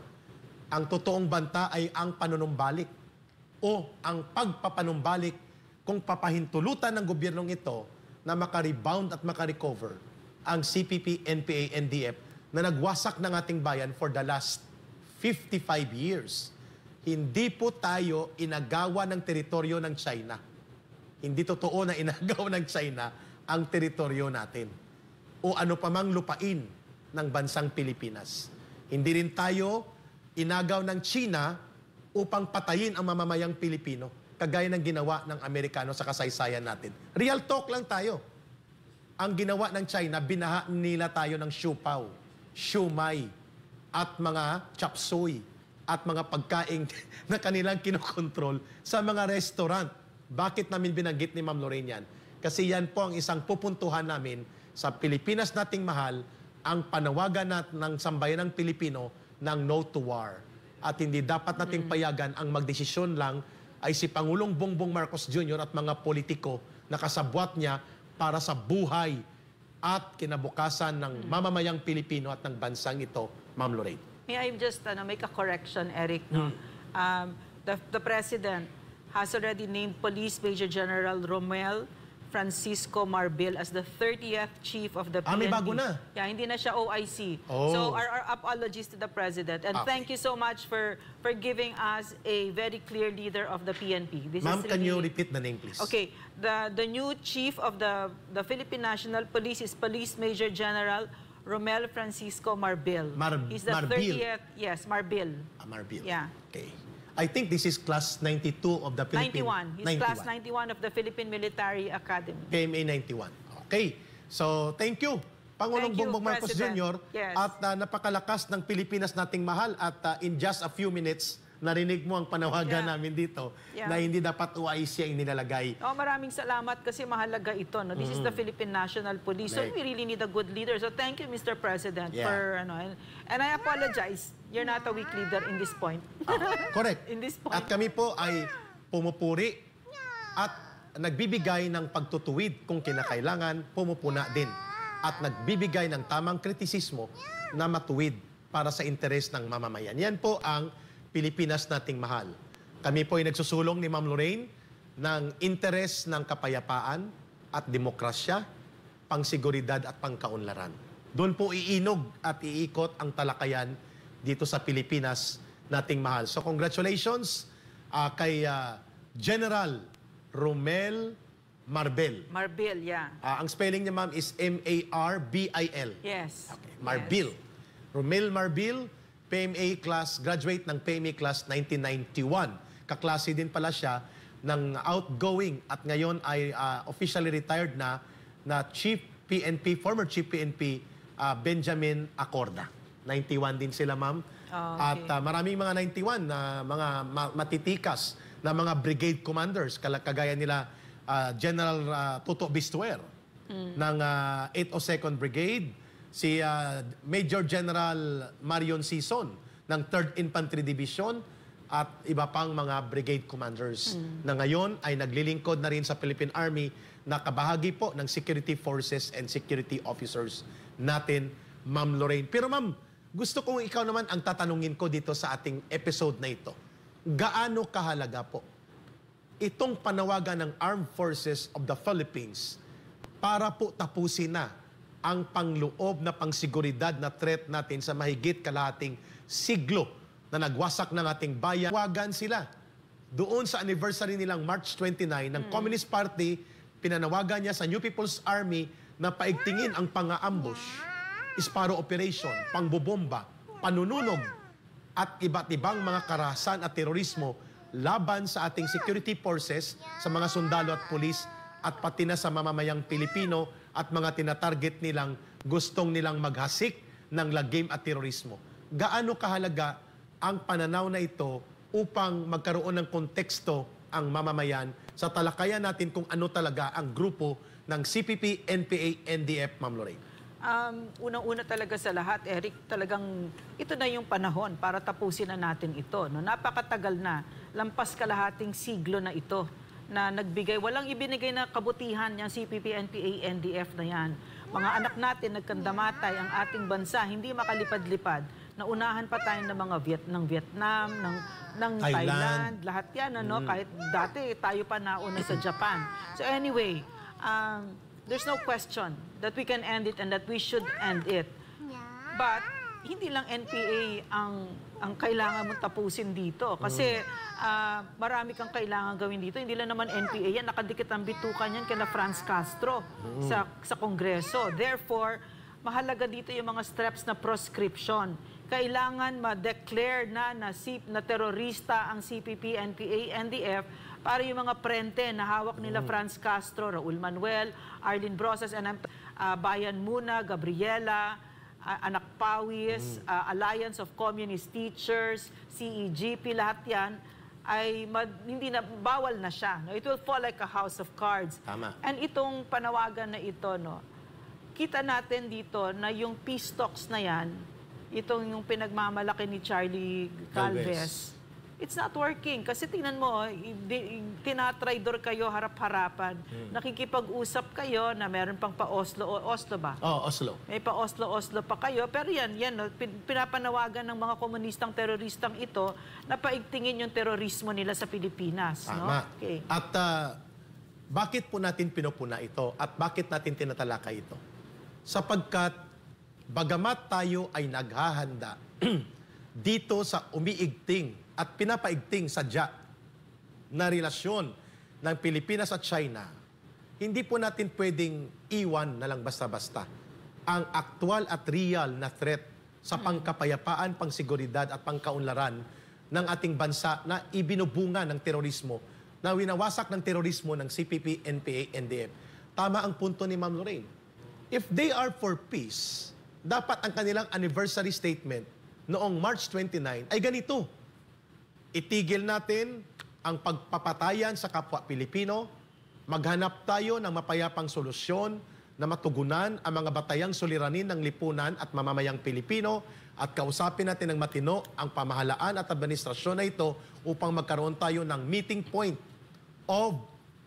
Ang totoong banta ay ang panunumbalik o ang pagpapanumbalik kung papahintulutan ng gobyernong ito na makarebound at makarecover ang CPP, NPA, NDF na nagwasak ng ating bayan for the last 55 years. Hindi po tayo inagawa ng teritoryo ng China. Hindi totoo na inagawa ng China ang teritoryo natin o ano pa mang lupain ng bansang Pilipinas. Hindi rin tayo inagaw ng China upang patayin ang mamamayang Pilipino kagaya ng ginawa ng Amerikano sa kasaysayan natin. Real talk lang tayo. Ang ginawa ng China, binaha nila tayo ng siupaw, siumay, at mga chapsoy, at mga pagkain na kanilang kinokontrol sa mga restaurant. Bakit namin binanggit ni Ma'am Lorraine yan? Kasi yan po ang isang pupuntuhan namin sa Pilipinas nating mahal, ang panawagan nat ng sambayan ng Pilipino ng no to war. At hindi dapat nating mm. payagan ang magdesisyon lang ay si Pangulong Bongbong Marcos Jr. at mga politiko na kasabwat niya para sa buhay at kinabukasan ng hmm. mamamayang Pilipino at ng bansang ito, Ma'am Lorraine. May I just ano, make a correction, Eric? No? Hmm. Um, the, the President has already named Police Major General Romel Francisco Marbil as the 30th chief of the PNP. Ah, may bago na. Yeah, hindi na siya OIC. Oh. So our, our apologies to the president. And ah, okay. thank you so much for for giving us a very clear leader of the PNP. Ma'am, can you repeat the name, please? Okay. The the new chief of the the Philippine National Police is Police Major General Romel Francisco Marbil. Mar He's the Marbil. 30th, yes, Marbil. Ah, Marbil. Yeah. Okay. I think this is class 92 of the Philippine... 91. He's 91. class 91 of the Philippine Military Academy. PMA 91. Okay. So, thank you. Pangulong thank Bongbong Marcos Jr. Yes. At uh, napakalakas ng Pilipinas nating mahal at uh, in just a few minutes, narinig mo ang panawagan yeah. namin dito yeah. na hindi dapat OIC ang nilalagay. Oh, maraming salamat kasi mahalaga ito. No? This mm is the mm. Philippine National Police. Like, so we really need a good leader. So thank you, Mr. President, yeah. for ano. And, I apologize. You're not a weak leader in this point. Oh, correct. in this point. At kami po ay pumupuri at nagbibigay ng pagtutuwid kung kinakailangan, pumupuna din. At nagbibigay ng tamang kritisismo na matuwid para sa interes ng mamamayan. Yan po ang Pilipinas nating mahal. Kami po ay nagsusulong ni Ma'am Lorraine ng interes ng kapayapaan at demokrasya, pangsiguridad at pangkaunlaran. Doon po iinog at iikot ang talakayan dito sa Pilipinas nating mahal. So congratulations uh, kay uh, General Romel Marbel. Marbel, yeah. Uh, ang spelling niya, ma'am, is M-A-R-B-I-L. Yes. Okay. Marbil. Yes. Romel Marbil PMA class, graduate ng PMA class 1991. Kaklase din pala siya ng outgoing at ngayon ay uh, officially retired na na Chief PNP, former Chief PNP uh, ah, Benjamin Acorda. 91 din sila, ma'am. Oh, okay. At uh, maraming mga 91 na uh, mga ma- matitikas na mga brigade commanders kagaya nila uh, General uh, Toto Bistuer mm. ng uh, 802nd Brigade, si uh, Major General Marion Sison ng 3rd Infantry Division at iba pang mga brigade commanders mm. na ngayon ay naglilingkod na rin sa Philippine Army na kabahagi po ng security forces and security officers natin, Ma'am Lorraine. Pero Ma'am, gusto kong ikaw naman ang tatanungin ko dito sa ating episode na ito. Gaano kahalaga po itong panawagan ng Armed Forces of the Philippines para po tapusin na ang pangloob na pangsiguridad na threat natin sa mahigit kalahating siglo na nagwasak ng ating bayan. Huwagan sila. Doon sa anniversary nilang March 29 ng mm. Communist Party, pinanawagan niya sa New People's Army na paigtingin ang pang-ambush, isparo operation, pangbobomba, panununog, at iba't ibang mga karahasan at terorismo laban sa ating security forces, sa mga sundalo at pulis, at pati na sa mamamayang Pilipino at mga tinatarget nilang gustong nilang maghasik ng laggame at terorismo. Gaano kahalaga ang pananaw na ito upang magkaroon ng konteksto ang mamamayan sa talakayan natin kung ano talaga ang grupo ng CPP, NPA, NDF, Ma'am Lorraine? Um, Unang-una talaga sa lahat, Eric, talagang ito na yung panahon para tapusin na natin ito. No? Napakatagal na, lampas kalahating siglo na ito na nagbigay, walang ibinigay na kabutihan yung CPP, NPA, NDF na yan. Mga anak natin nagkandamatay ang ating bansa, hindi makalipad-lipad. Naunahan pa tayo ng mga Viet, ng Vietnam, ng, ng Thailand. lahat yan, ano? Mm. Kahit dati, tayo pa nauna sa Japan. So anyway, um, there's no question that we can end it and that we should end it. But, hindi lang NPA ang ang kailangan mong tapusin dito. Kasi uh, marami kang kailangan gawin dito. Hindi lang naman NPA yan. Nakadikit ang bituka niyan kala Franz Castro sa, sa Kongreso. Therefore, mahalaga dito yung mga steps na proscription. Kailangan ma-declare na na, sip, na terorista ang CPP, NPA, NDF para yung mga prente na hawak nila mm. Franz Castro, Raul Manuel, Arlene Brosas, and uh, Bayan Muna, Gabriela, uh, Anak Pawis, mm. uh, Alliance of Communist Teachers, CEGP, lahat yan, ay mad, hindi na bawal na siya. No? It will fall like a house of cards. Tama. And itong panawagan na ito, no, kita natin dito na yung peace talks na yan, itong yung pinagmamalaki ni Charlie Calves, Calves it's not working. Kasi tingnan mo, oh, tinatraidor kayo harap-harapan. Hmm. Nakikipag-usap kayo na meron pang pa-Oslo. Oslo ba? Oo, oh, Oslo. May pa-Oslo-Oslo pa kayo. Pero yan, yan, pinapanawagan ng mga komunistang teroristang ito na paigtingin yung terorismo nila sa Pilipinas. Tama. No? Okay. At uh, bakit po natin pinupuna ito? At bakit natin tinatalakay ito? Sapagkat bagamat tayo ay naghahanda dito sa umiigting at pinapaigting sadya na relasyon ng Pilipinas at China, hindi po natin pwedeng iwan na lang basta-basta ang aktual at real na threat sa mm. pangkapayapaan, pangsiguridad at pangkaunlaran ng ating bansa na ibinubunga ng terorismo, na winawasak ng terorismo ng CPP, NPA, NDF. Tama ang punto ni Ma'am Lorraine. If they are for peace, dapat ang kanilang anniversary statement noong March 29 ay ganito. Itigil natin ang pagpapatayan sa kapwa Pilipino. Maghanap tayo ng mapayapang solusyon na matugunan ang mga batayang suliranin ng lipunan at mamamayang Pilipino at kausapin natin ng matino ang pamahalaan at administrasyon na ito upang magkaroon tayo ng meeting point of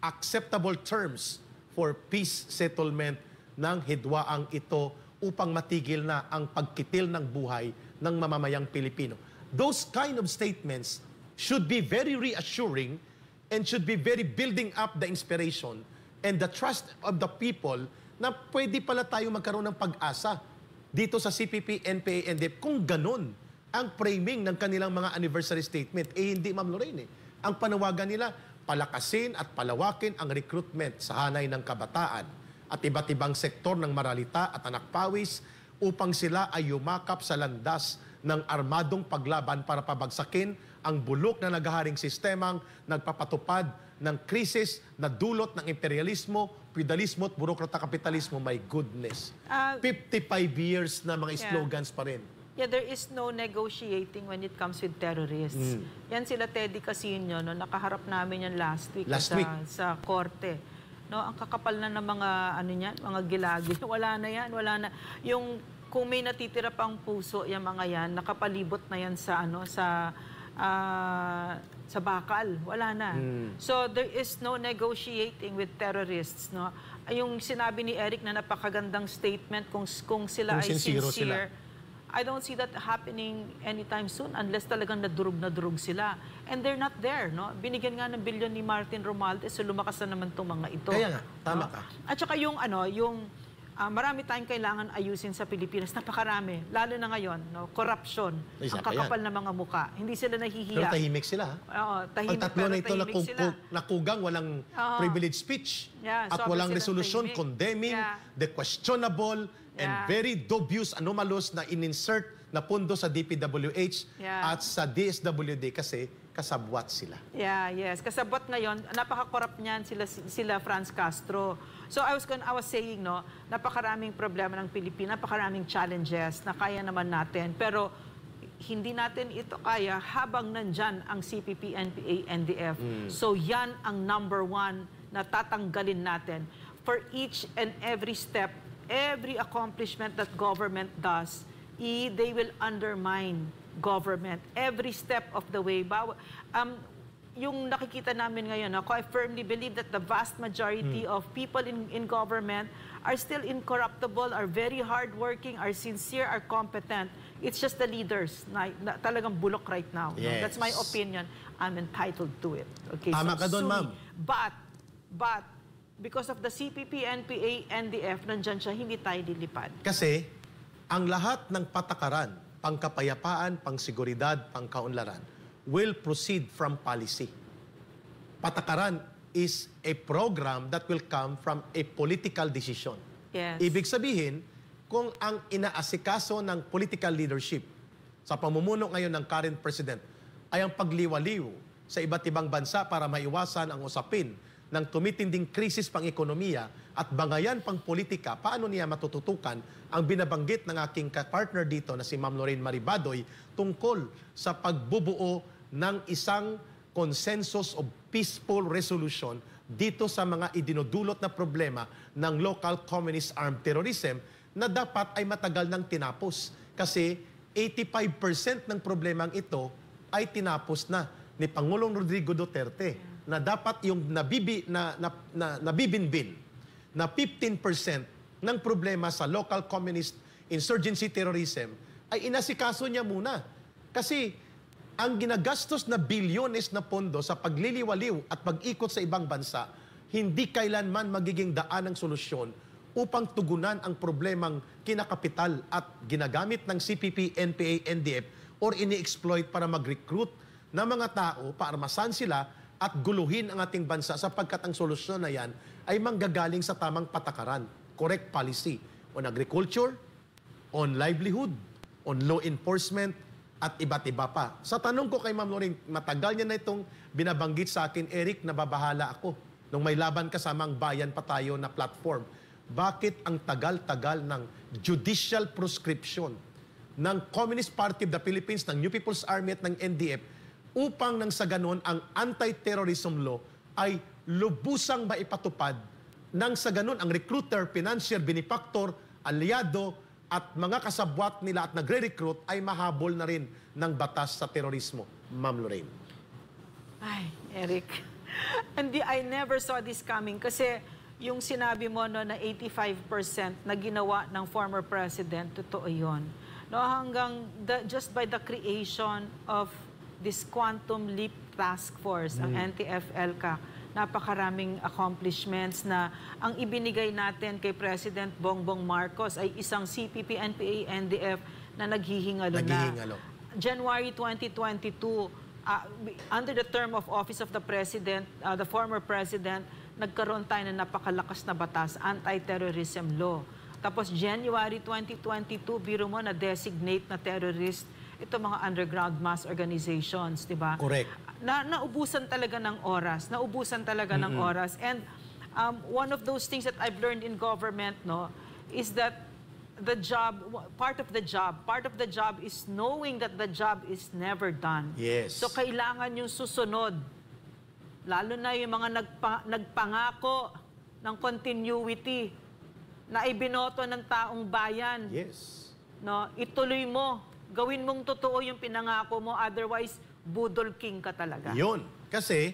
acceptable terms for peace settlement ng hidwaang ito upang matigil na ang pagkitil ng buhay ng mamamayang Pilipino. Those kind of statements should be very reassuring and should be very building up the inspiration and the trust of the people na pwede pala tayo magkaroon ng pag-asa dito sa CPP, NPA, NDF kung ganun ang framing ng kanilang mga anniversary statement. Eh hindi, Ma'am Lorraine. Eh. Ang panawagan nila, palakasin at palawakin ang recruitment sa hanay ng kabataan at iba't ibang sektor ng maralita at anak pawis upang sila ay yumakap sa landas ng armadong paglaban para pabagsakin ang bulok na naghaharing sistemang nagpapatupad ng krisis na dulot ng imperialismo, feudalismo at burokrata-kapitalismo. My goodness. Uh, ah, 55 years na mga yeah. slogans pa rin. Yeah, there is no negotiating when it comes with terrorists. Mm. Yan sila Teddy Casino, no, nakaharap namin yan last week, last sa, week. sa korte. No, ang kakapal na ng mga ano niyan, mga gilagi. Wala na yan, wala na yung kung may natitira pang puso yung mga yan, nakapalibot na yan sa ano sa uh, sa bakal. Wala na. Mm. So there is no negotiating with terrorists. No? Ah, yung sinabi ni Eric na napakagandang statement kung, kung sila kung ay sincere, sila. I don't see that happening anytime soon unless talagang nadurog na durog sila. And they're not there. No? Binigyan nga ng bilyon ni Martin Romualdez so lumakas na naman itong mga ito. Kaya nga, tama no? ka. At saka yung, ano, yung uh, marami tayong kailangan ayusin sa Pilipinas. Napakarami. Lalo na ngayon, no? corruption. Ay, ang kakapal yan. na mga muka. Hindi sila nahihiya. Pero tahimik sila. Oo, tahimik. Ang tatlo na ito nakugang, walang Oo. privilege speech yeah, at walang resolusyon, condemning, yeah. the questionable, yeah. and very dubious, anomalous na ininsert na pondo sa DPWH yeah. at sa DSWD kasi kasabwat sila. Yeah, yes. Kasabwat ngayon, napaka-corrupt niyan sila, sila Franz Castro. So I was going, I was saying, no, napakaraming problema ng Pilipinas, napakaraming challenges na kaya naman natin. Pero hindi natin ito kaya habang nandyan ang CPP, NPA, NDF. Mm. So yan ang number one na tatanggalin natin. For each and every step, every accomplishment that government does, e, they will undermine government every step of the way. Um, yung nakikita namin ngayon, ako, I firmly believe that the vast majority mm. of people in, in government are still incorruptible, are very hardworking, are sincere, are competent. It's just the leaders na, na talagang bulok right now. Yes. No? That's my opinion. I'm entitled to it. Okay, Tama so, ka doon, ma'am. But, but, because of the CPP, NPA, NDF, nandyan siya, hindi tayo lilipad. Kasi, ang lahat ng patakaran, pangkapayapaan, pangsiguridad, pangkaunlaran, will proceed from policy. Patakaran is a program that will come from a political decision. Yes. Ibig sabihin, kung ang inaasikaso ng political leadership sa pamumuno ngayon ng current president ay ang pagliwaliw sa iba't ibang bansa para maiwasan ang usapin ng tumitinding krisis pang ekonomiya at bangayan pang politika, paano niya matututukan ang binabanggit ng aking partner dito na si Ma'am Lorraine Maribadoy tungkol sa pagbubuo ng isang consensus of peaceful resolution dito sa mga idinudulot na problema ng local communist armed terrorism na dapat ay matagal nang tinapos kasi 85% ng problemang ito ay tinapos na ni Pangulong Rodrigo Duterte na dapat yung nabibi, na, na, na, nabibinbin na 15% ng problema sa local communist insurgency terrorism ay inasikaso niya muna. Kasi ang ginagastos na bilyones na pondo sa pagliliwaliw at pag-ikot sa ibang bansa, hindi kailanman magiging daan ng solusyon upang tugunan ang problemang kinakapital at ginagamit ng CPP, NPA, NDF or ini-exploit para mag-recruit ng mga tao, paarmasan sila at guluhin ang ating bansa sapagkat ang solusyon na yan ay manggagaling sa tamang patakaran, correct policy on agriculture, on livelihood, on law enforcement, at iba't iba pa. Sa tanong ko kay Ma'am Loring, matagal niya na itong binabanggit sa akin, Eric, na nababahala ako. Nung may laban kasamang bayan pa tayo na platform, bakit ang tagal-tagal ng judicial proscription ng Communist Party of the Philippines, ng New People's Army at ng NDF upang nang sa ganon ang anti-terrorism law ay lubusang maipatupad nang sa ganun ang recruiter, financier, benefactor, aliado at mga kasabwat nila at nagre-recruit ay mahabol na rin ng batas sa terorismo. Ma'am Lorraine. Ay, Eric. And the, I never saw this coming kasi yung sinabi mo no, na 85% na ginawa ng former president, totoo yun. No, hanggang the, just by the creation of this quantum leap task force, mm. ang NTF-ELCA, napakaraming accomplishments na ang ibinigay natin kay President Bongbong Marcos ay isang CPP, NPA, NDF na naghihingalo, naghihingalo. na. January 2022, uh, ah, under the term of office of the president, uh, the former president, nagkaroon tayo ng napakalakas na batas, anti-terrorism law. Tapos January 2022, biro mo na designate na terrorist ito mga underground mass organizations, di ba? Correct na naubusan talaga ng oras, naubusan talaga mm -hmm. ng oras. And um, one of those things that I've learned in government, no, is that the job, part of the job, part of the job is knowing that the job is never done. Yes. So kailangan yung susunod, lalo na yung mga nagpa, nagpangako ng continuity na ibinoto ng taong bayan. Yes. No, ituloy mo, gawin mong totoo yung pinangako mo, otherwise budol king ka talaga. Yun. Kasi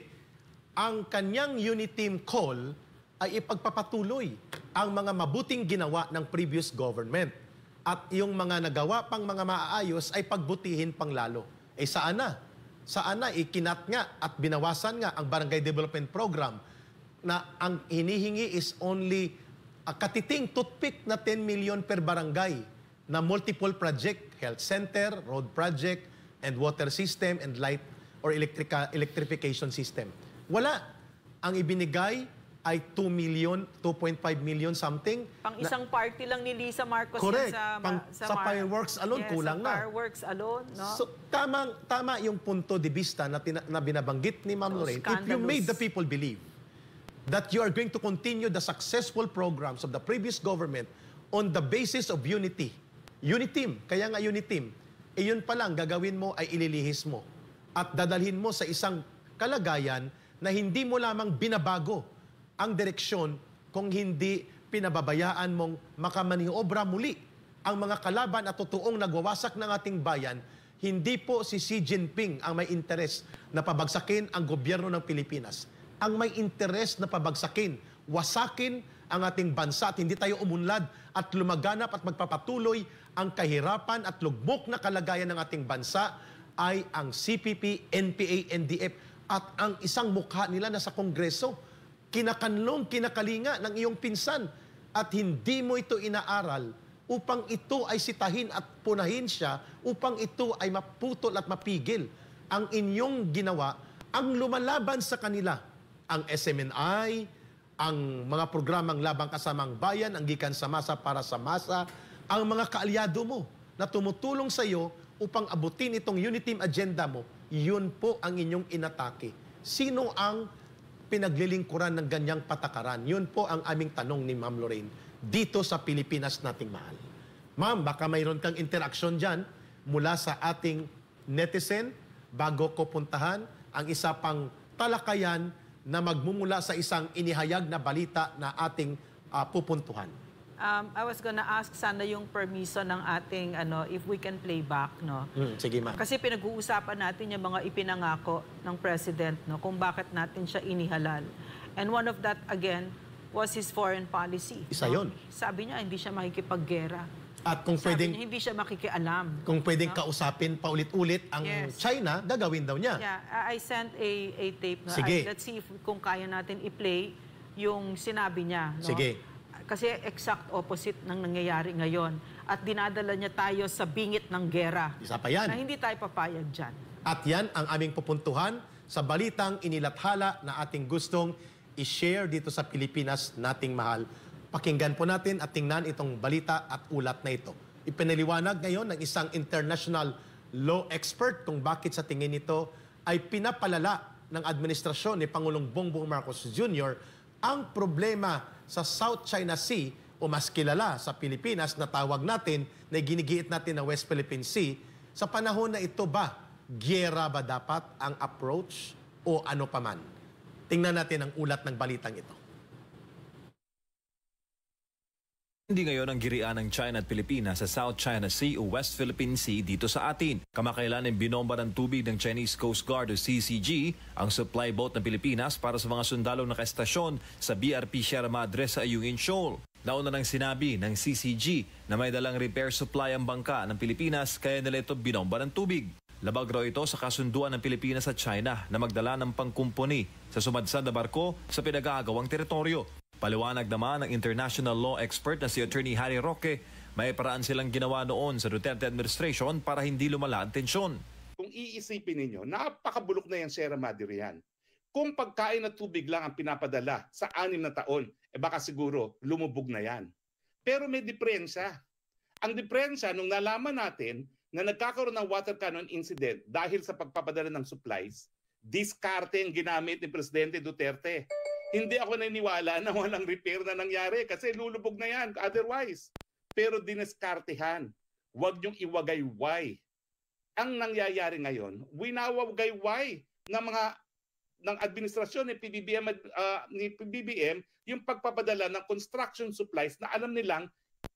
ang kanyang unit team call ay ipagpapatuloy ang mga mabuting ginawa ng previous government. At yung mga nagawa pang mga maaayos ay pagbutihin pang lalo. Eh saan na? Saan na ikinat nga at binawasan nga ang Barangay Development Program na ang hinihingi is only a katiting toothpick na 10 million per barangay na multiple project, health center, road project, and water system and light or electric electrification system. Wala. Ang ibinigay ay 2 million, 2.5 million something. Pang isang na, party lang ni Lisa Marcos correct, sa, pang, sa, sa Mar fireworks alone, yes, kulang sa fireworks na. fireworks alone. No? So, tama, tama yung punto de vista na, tina, na binabanggit ni Ma'am Lorraine. If you made the people believe that you are going to continue the successful programs of the previous government on the basis of unity, unity team, kaya nga team, iyon eh, pa lang gagawin mo ay ililihis mo at dadalhin mo sa isang kalagayan na hindi mo lamang binabago ang direksyon kung hindi pinababayaan mong makamaniobra muli ang mga kalaban at totoong nagwawasak ng ating bayan, hindi po si Xi Jinping ang may interes na pabagsakin ang gobyerno ng Pilipinas. Ang may interes na pabagsakin, wasakin ang ating bansa at hindi tayo umunlad at lumaganap at magpapatuloy ang kahirapan at lugmok na kalagayan ng ating bansa ay ang CPP, NPA, NDF at ang isang mukha nila na sa Kongreso. Kinakanlong, kinakalinga ng iyong pinsan at hindi mo ito inaaral upang ito ay sitahin at punahin siya upang ito ay maputol at mapigil. Ang inyong ginawa ang lumalaban sa kanila, ang SMNI, ang mga programang Labang Kasamang Bayan, ang gikan sa masa para sa masa, ang mga kaalyado mo na tumutulong sa iyo upang abutin itong unity team agenda mo, yun po ang inyong inatake. Sino ang pinaglilingkuran ng ganyang patakaran? Yun po ang aming tanong ni Ma'am Lorraine dito sa Pilipinas nating mahal. Ma'am, baka mayroon kang interaksyon dyan mula sa ating netizen bago ko puntahan ang isa pang talakayan na magmumula sa isang inihayag na balita na ating uh, pupuntuhan? Um, I was gonna ask sana yung permission ng ating ano if we can play back no. Mm, sige ma. Kasi pinag-uusapan natin yung mga ipinangako ng president no kung bakit natin siya inihalal. And one of that again was his foreign policy. Isa no? 'yon. Sabi niya hindi siya makikipaggera at kung Sabi pwedeng... Niya, hindi siya makikialam. Kung pwedeng no? kausapin paulit-ulit ang yes. China, gagawin daw niya. Yeah, I sent a, a tape. No? Sige. I, let's see if, kung kaya natin i-play yung sinabi niya. No? Sige. Kasi exact opposite ng nangyayari ngayon. At dinadala niya tayo sa bingit ng gera. Isa pa yan. Na hindi tayo papayag dyan. At yan ang aming pupuntuhan sa balitang inilathala na ating gustong i-share dito sa Pilipinas nating mahal. Pakinggan po natin at tingnan itong balita at ulat na ito. Ipinaliwanag ngayon ng isang international law expert kung bakit sa tingin nito ay pinapalala ng administrasyon ni Pangulong Bongbong Marcos Jr. ang problema sa South China Sea o mas kilala sa Pilipinas na tawag natin na ginigiit natin na West Philippine Sea. Sa panahon na ito ba, gyera ba dapat ang approach o ano paman? Tingnan natin ang ulat ng balitang ito. Hindi ngayon ang girian ng China at Pilipinas sa South China Sea o West Philippine Sea dito sa atin. Kamakailan ay binomba ng tubig ng Chinese Coast Guard o CCG ang supply boat ng Pilipinas para sa mga sundalo na kaestasyon sa BRP Sierra Madre sa Ayungin Shoal. Nauna nang sinabi ng CCG na may dalang repair supply ang bangka ng Pilipinas kaya nila ito binomba ng tubig. Labag raw ito sa kasunduan ng Pilipinas sa China na magdala ng pangkumpuni sa sumadsad na barko sa pinag-aagawang teritoryo. Paliwanag naman ng international law expert na si Attorney Harry Roque, may paraan silang ginawa noon sa Duterte administration para hindi lumala ang tensyon. Kung iisipin ninyo, napakabulok na yan si Madre yan. Kung pagkain na tubig lang ang pinapadala sa anim na taon, eh baka siguro lumubog na yan. Pero may diferensya. Ang diferensya, nung nalaman natin na nagkakaroon ng water cannon incident dahil sa pagpapadala ng supplies, diskarte ang ginamit ni Presidente Duterte hindi ako naniniwala na walang repair na nangyari kasi lulubog na yan otherwise. Pero diniskartehan. Huwag niyong iwagayway. Ang nangyayari ngayon, winawagayway ng mga ng administrasyon ni PBBM uh, ah, ni PBBM yung pagpapadala ng construction supplies na alam nilang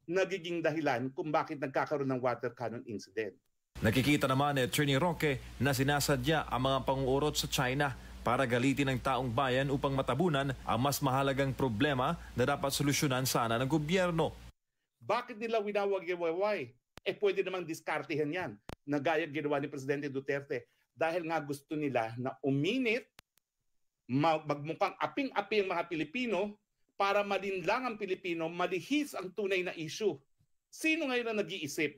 nagiging dahilan kung bakit nagkakaroon ng water cannon incident. Nakikita naman ni Attorney Roque na sinasadya ang mga pangurot sa China para galitin ng taong bayan upang matabunan ang mas mahalagang problema na dapat solusyonan sana ng gobyerno. Bakit nila winawag yung Eh pwede namang diskartehan yan na gaya ginawa ni Presidente Duterte dahil nga gusto nila na uminit, magmukhang aping-api ang mga Pilipino para malinlang ang Pilipino, malihis ang tunay na issue. Sino ngayon ang nag-iisip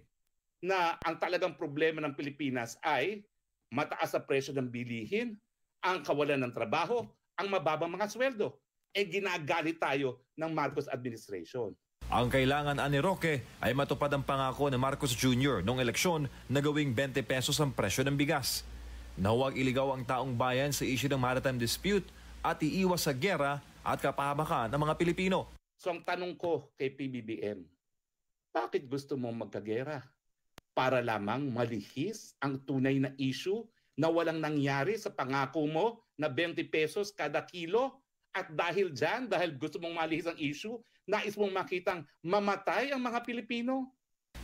na ang talagang problema ng Pilipinas ay mataas ang presyo ng bilihin, ang kawalan ng trabaho, ang mababang mga sweldo. E ginagalit tayo ng Marcos administration. Ang kailangan ani Roque ay matupad ang pangako ni Marcos Jr. noong eleksyon na gawing 20 pesos ang presyo ng bigas. Na huwag iligaw ang taong bayan sa isyu ng maritime dispute at iiwas sa gera at kapahamakan ng mga Pilipino. So ang tanong ko kay PBBM, bakit gusto mong magkagera? Para lamang malihis ang tunay na issue na walang nangyari sa pangako mo na 20 pesos kada kilo at dahil dyan, dahil gusto mong malihis ang issue, nais mong makitang mamatay ang mga Pilipino.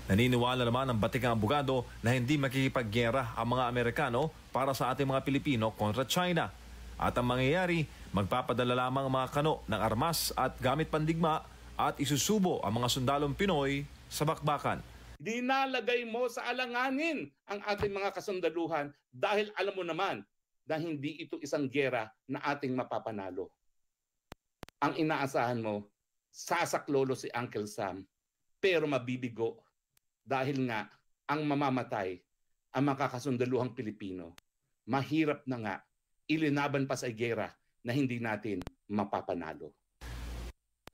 Naniniwala naman ang batikang abogado na hindi makikipaggera ang mga Amerikano para sa ating mga Pilipino kontra China. At ang mangyayari, magpapadala lamang ang mga kano ng armas at gamit pandigma at isusubo ang mga sundalong Pinoy sa bakbakan. Dinalagay mo sa alanganin ang ating mga kasundaluhan dahil alam mo naman na hindi ito isang gera na ating mapapanalo. Ang inaasahan mo, sasaklolo si Uncle Sam pero mabibigo dahil nga ang mamamatay ang makakasundaluhang Pilipino. Mahirap na nga ilinaban pa sa gera na hindi natin mapapanalo.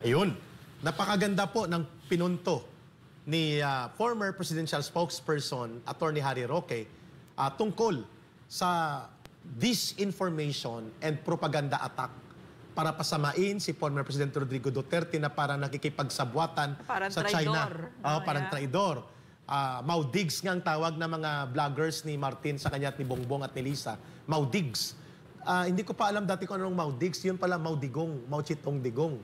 Ayun, napakaganda po ng pinunto ni uh, former presidential spokesperson Attorney Harry Roque uh, tungkol sa disinformation and propaganda attack para pasamain si former President Rodrigo Duterte na para nakikipagsabwatan parang sa traidor. China. Oh, oh, parang yeah. traidor. Uh, ah, Maudigs nga ang tawag ng mga vloggers ni Martin sa kanya at ni Bongbong at ni Lisa. Maudigs. Uh, hindi ko pa alam dati kung anong Maudigs. Yun pala Maudigong, Mauchitong Digong.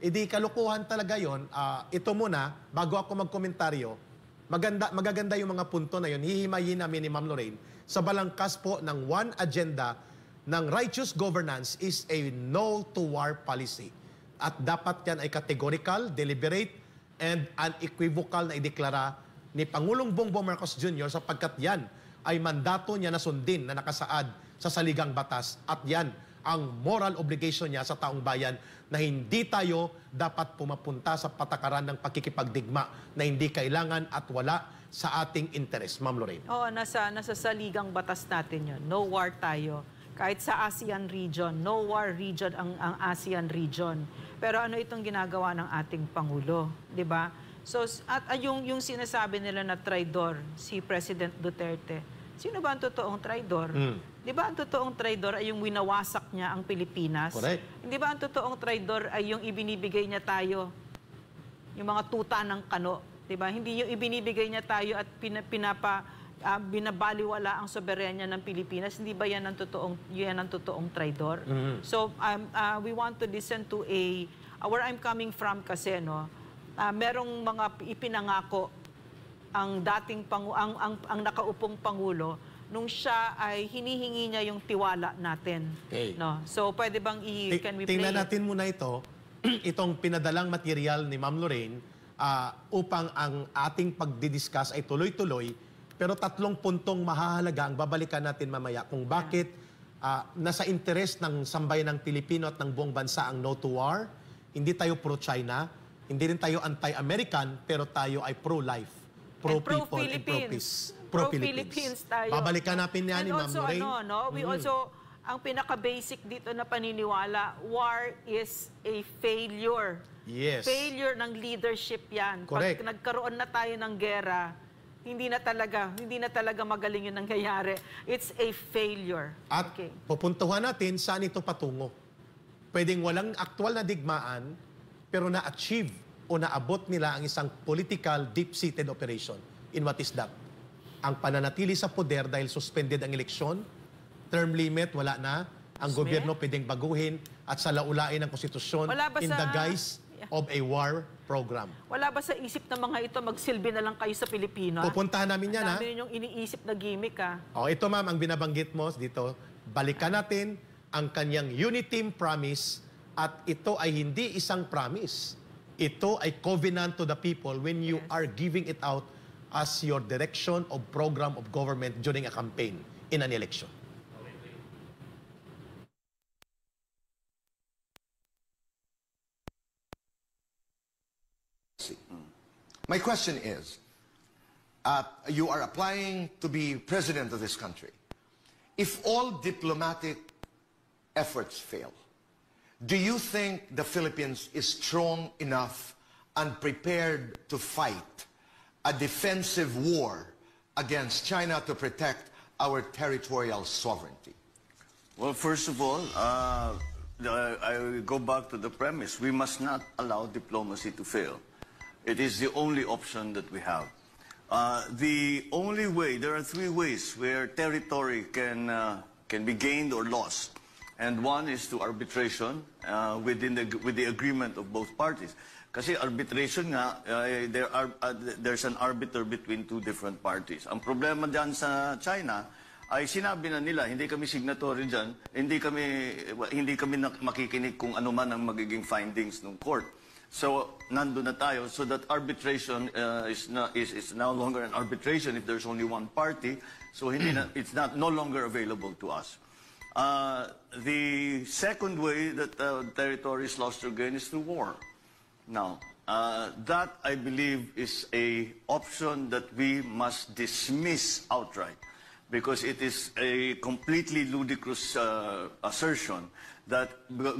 Edi kalukuhan talaga yon. Uh, ah, ito muna, bago ako magkomentaryo, maganda, magaganda yung mga punto na yon. Hihimayin namin ni Ma'am Lorraine sa balangkas po ng one agenda ng righteous governance is a no to war policy. At dapat yan ay categorical, deliberate, and unequivocal na ideklara ni Pangulong Bongbong Marcos Jr. sapagkat yan ay mandato niya na sundin na nakasaad sa saligang batas at yan ang moral obligation niya sa taong bayan na hindi tayo dapat pumapunta sa patakaran ng pakikipagdigma na hindi kailangan at wala sa ating interes. Ma'am Lorraine. Oo, nasa, nasa saligang batas natin yun. No war tayo. Kahit sa ASEAN region, no war region ang, ang ASEAN region. Pero ano itong ginagawa ng ating Pangulo? ba? Diba? So, at, at yung, yung sinasabi nila na traidor, si President Duterte, sino ba ang totoong traidor? Mm. Di ba ang totoong traitor ay yung winawasak niya ang Pilipinas? Correct. Di ba ang totoong traitor ay yung ibinibigay niya tayo? Yung mga tuta ng kano. Di ba? Hindi yung ibinibigay niya tayo at pina, pinapa, uh, binabaliwala ang soberanya ng Pilipinas. Hindi ba yan ang totoong, yan ang totoong traitor? Mm-hmm. So um, uh, we want to listen to a, uh, where I'm coming from kasi, no? Uh, merong mga ipinangako ang dating pangu ang, ang, ang nakaupong pangulo nung siya ay hinihingi niya yung tiwala natin. Okay. No? So pwede bang i- T can we play? Tingnan natin muna ito, itong pinadalang material ni Ma'am Lorraine uh, upang ang ating pagdidiscuss ay tuloy-tuloy pero tatlong puntong mahahalaga ang babalikan natin mamaya kung bakit uh, nasa interes ng sambayan ng Pilipino at ng buong bansa ang no to war, hindi tayo pro-China, hindi rin tayo anti-American, pero tayo ay pro-life, pro-people, and pro-peace. pro life pro people and pro peace pro-Philippines. Pro tayo. Babalikan natin yan ni Ma'am also, Lorraine. ano, no? We mm. also, ang pinaka-basic dito na paniniwala, war is a failure. Yes. Failure ng leadership yan. Correct. Pag nagkaroon na tayo ng gera, hindi na talaga, hindi na talaga magaling yung nangyayari. It's a failure. At okay. pupuntuhan natin saan ito patungo. Pwedeng walang aktwal na digmaan, pero na-achieve o naabot nila ang isang political deep-seated operation. In what is that? ang pananatili sa poder dahil suspended ang eleksyon, term limit, wala na, ang Smith? gobyerno pwedeng baguhin at sa laulain ng konstitusyon in the guise of a war program. Wala ba sa isip ng mga ito magsilbi na lang kayo sa Pilipino? Ah? Pupuntahan namin yan, ha? Ah. Namin yung iniisip na gimmick, ha? Ah. O, oh, ito, ma'am, ang binabanggit mo dito, balikan natin ang kanyang unity promise at ito ay hindi isang promise. Ito ay covenant to the people when you yes. are giving it out as your direction or program of government during a campaign in an election. My question is, uh, you are applying to be president of this country. If all diplomatic efforts fail, do you think the Philippines is strong enough and prepared to fight a defensive war against China to protect our territorial sovereignty? Well, first of all, uh, I go back to the premise. We must not allow diplomacy to fail. It is the only option that we have. Uh, the only way, there are three ways where territory can, uh, can be gained or lost. And one is to arbitration uh, within the, with the agreement of both parties. Kasi arbitration nga, uh, there are, uh, there's an arbiter between two different parties. Ang problema dyan sa China ay sinabi na nila, hindi kami signatory dyan, hindi kami, hindi kami makikinig kung ano man ang magiging findings ng court. So, nando na tayo. So that arbitration uh, is, na, is, is no longer an arbitration if there's only one party. So hindi na, it's not no longer available to us. Uh, the second way that uh, territory is lost again is through war. Now, uh, that, I believe, is a option that we must dismiss outright because it is a completely ludicrous uh, assertion that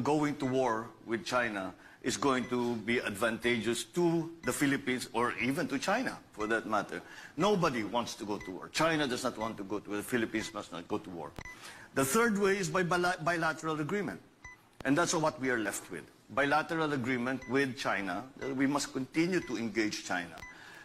going to war with China is going to be advantageous to the Philippines or even to China, for that matter. Nobody wants to go to war. China does not want to go to war. The Philippines must not go to war. The third way is by bilateral agreement. And that's what we are left with bilateral agreement with China. We must continue to engage China.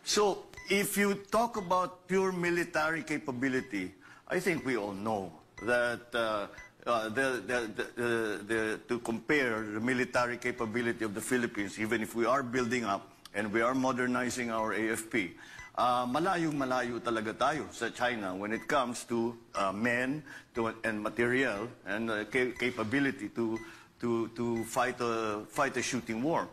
So if you talk about pure military capability, I think we all know that uh, uh, the, the, the, to compare the military capability of the Philippines, even if we are building up and we are modernizing our AFP, uh, malayong malayo talaga tayo sa China when it comes to uh, men to, and material and uh, capability to to, to fight, a, fight a shooting war.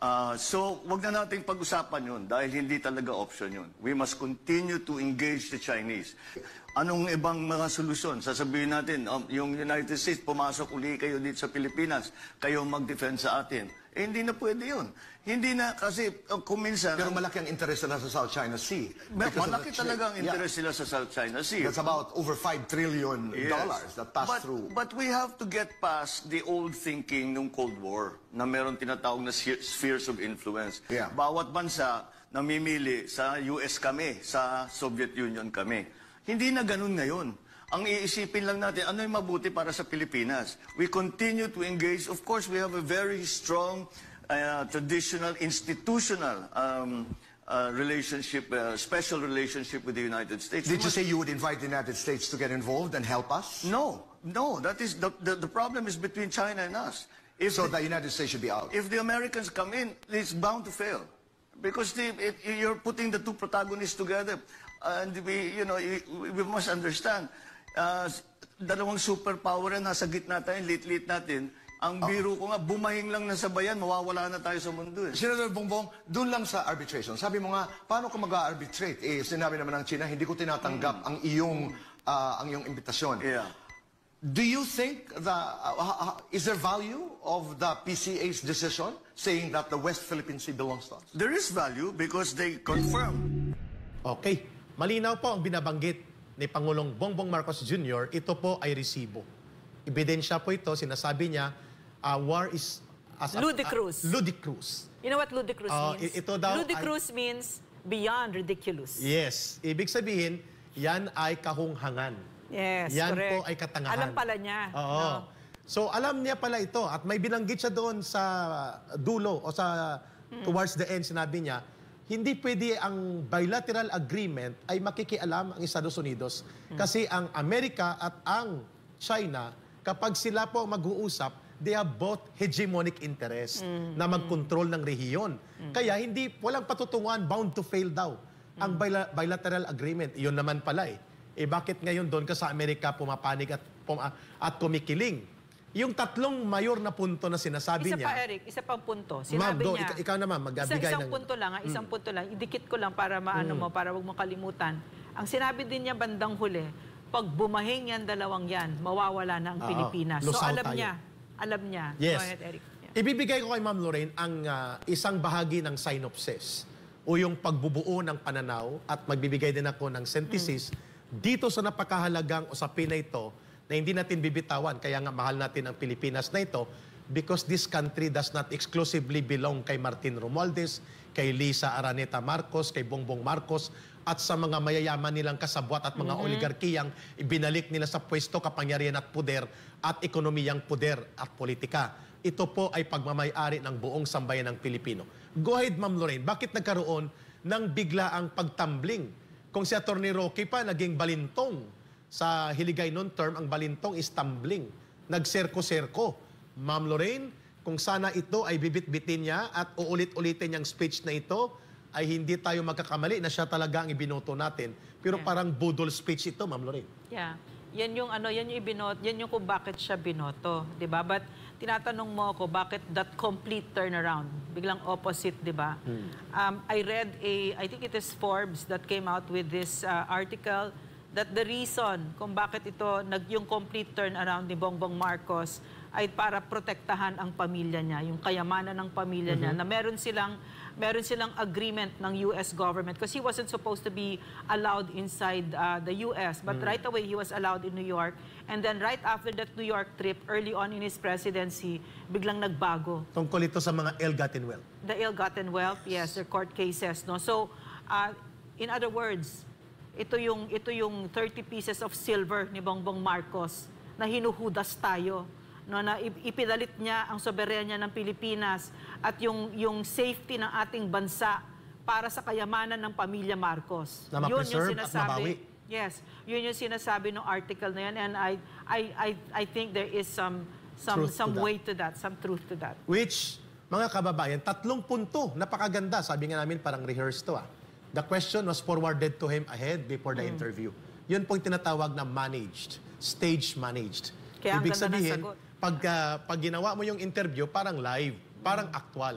Uh, so, wag na nating pag-usapan yun dahil hindi talaga option yun. We must continue to engage the Chinese. Anong ibang mga solusyon? Sasabihin natin, um, yung United States, pumasok uli kayo dito sa Pilipinas, kayo mag-defend sa atin. Eh, hindi na pwede yun. Hindi na kasi uh, kuminsan... Pero malaki ang interest nila sa South China Sea. Malaki talaga ang interest nila sa South China Sea. That's about over 5 trillion yes. dollars that pass through. But we have to get past the old thinking ng Cold War na meron tinatawag na spheres of influence. Yeah. Bawat bansa namimili sa US kami, sa Soviet Union kami. Hindi na ganun ngayon. Ang iisipin lang natin, ano yung mabuti para sa Pilipinas? We continue to engage. Of course, we have a very strong uh, traditional institutional um, uh, relationship, uh, special relationship with the United States. Did you say you would invite the United States to get involved and help us? No, no. That is the, the, the problem is between China and us. If so the, the United States should be out. If the Americans come in, it's bound to fail. Because the, it, you're putting the two protagonists together. And we, you know, we must understand, uh, dalawang superpower na nasa gitna tayo, lit natin. Ang ah. biro ko nga, bumahing lang na sa bayan, mawawala na tayo sa mundo eh. Senador Bongbong, doon lang sa arbitration. Sabi mo nga, paano ka mag-arbitrate? Eh, sinabi naman ng China, hindi ko tinatanggap hmm. ang iyong uh, ang iyong imbitasyon. Yeah. Do you think the uh, uh, is there value of the PCA's decision saying that the West Philippine Sea belongs to us? There is value because they confirm. Okay. Malinaw po ang binabanggit ni Pangulong Bongbong Marcos Jr., ito po ay resibo. Ebidensya po ito, sinasabi niya, uh, war is... As ludicrous. A, uh, ludicrous. You know what ludicrous uh, means? Ito daw ludicrous ay, means beyond ridiculous. Yes. Ibig sabihin, yan ay kahunghangan. Yes, yan correct. po ay katangahan. Alam pala niya. Oo. No? So alam niya pala ito at may binanggit siya doon sa dulo o sa -hmm. towards the end sinabi niya, hindi pwede ang bilateral agreement ay makikialam ang Estados Unidos. Kasi ang Amerika at ang China, kapag sila po mag-uusap, they have both hegemonic interest mm. na mm-hmm. mag-control ng rehiyon. Mm. Kaya hindi, walang patutunguhan, bound to fail daw. Ang mm-hmm. bila- bilateral agreement, iyon naman pala eh. Eh bakit ngayon doon ka sa Amerika pumapanig at, pum- at kumikiling? Yung tatlong mayor na punto na sinasabi isa niya... Isa pa, Eric. Isa pang punto. Sinabi ma'am, niya... Go, ikaw naman, magbigay isa, isang ng... punto lang, ha? Ah, isang mm. punto lang. Idikit ko lang para maano mm. mo, para wag mo kalimutan. Ang sinabi din niya bandang huli, pag bumahing yan dalawang yan, mawawala na ang uh, Pilipinas. So alam tayo. niya. Alam niya. Yes. Go ahead, Eric. Yeah. Ibibigay ko kay Ma'am Lorraine ang uh, isang bahagi ng synopsis o yung pagbubuo ng pananaw at magbibigay din ako ng synthesis mm. dito sa napakahalagang usapin na ito na hindi natin bibitawan. Kaya nga mahal natin ang Pilipinas na ito because this country does not exclusively belong kay Martin Romualdez, kay Lisa Araneta Marcos, kay Bongbong Marcos, at sa mga mayayaman nilang kasabwat at mga mm-hmm. oligarkiyang ibinalik nila sa pwesto kapangyarihan at puder at ekonomiyang puder at politika. Ito po ay pagmamayari ng buong sambayan ng Pilipino. Go ahead, Ma'am Lorraine. Bakit nagkaroon ng biglaang pagtambling? Kung si Atty. Roque pa naging balintong sa hiligay noon term, ang balintong is tumbling. Nagserko-serko. Ma'am Lorraine, kung sana ito ay bibit-bitin niya at uulit-ulitin niyang speech na ito, ay hindi tayo magkakamali na siya talaga ang ibinoto natin. Pero yeah. parang budol speech ito, Ma'am Lorraine. Yeah. Yan yung ano, yan yung ibinoto, yan yung kung bakit siya binoto, 'di ba? But tinatanong mo ako bakit that complete turnaround? Biglang opposite, 'di ba? Hmm. Um, I read a I think it is Forbes that came out with this uh, article that the reason kung bakit ito, nag, yung complete turnaround ni Bongbong Marcos ay para protektahan ang pamilya niya, yung kayamanan ng pamilya mm -hmm. niya, mm-hmm. na meron silang, meron silang agreement ng U.S. government because he wasn't supposed to be allowed inside uh, the U.S. But mm -hmm. right away, he was allowed in New York. And then right after that New York trip, early on in his presidency, biglang nagbago. Tungkol ito sa mga ill-gotten wealth. The ill-gotten wealth, yes, their court cases. no So, uh, in other words, ito yung, ito yung 30 pieces of silver ni Bongbong Marcos na hinuhudas tayo. No, na ipinalit niya ang soberenya ng Pilipinas at yung, yung safety ng ating bansa para sa kayamanan ng pamilya Marcos. Na Yun yung sinasabi. Yes, yun yung sinasabi ng article na yan and I I I I think there is some some truth some to way to that, some truth to that. Which mga kababayan, tatlong punto, napakaganda. Sabi nga namin parang rehearse to ah. The question was forwarded to him ahead before the mm. interview. Yun po yung tinatawag na managed, stage managed. Kaya Ibig sabihin, pag, uh, pag ginawa mo yung interview, parang live, parang mm. actual.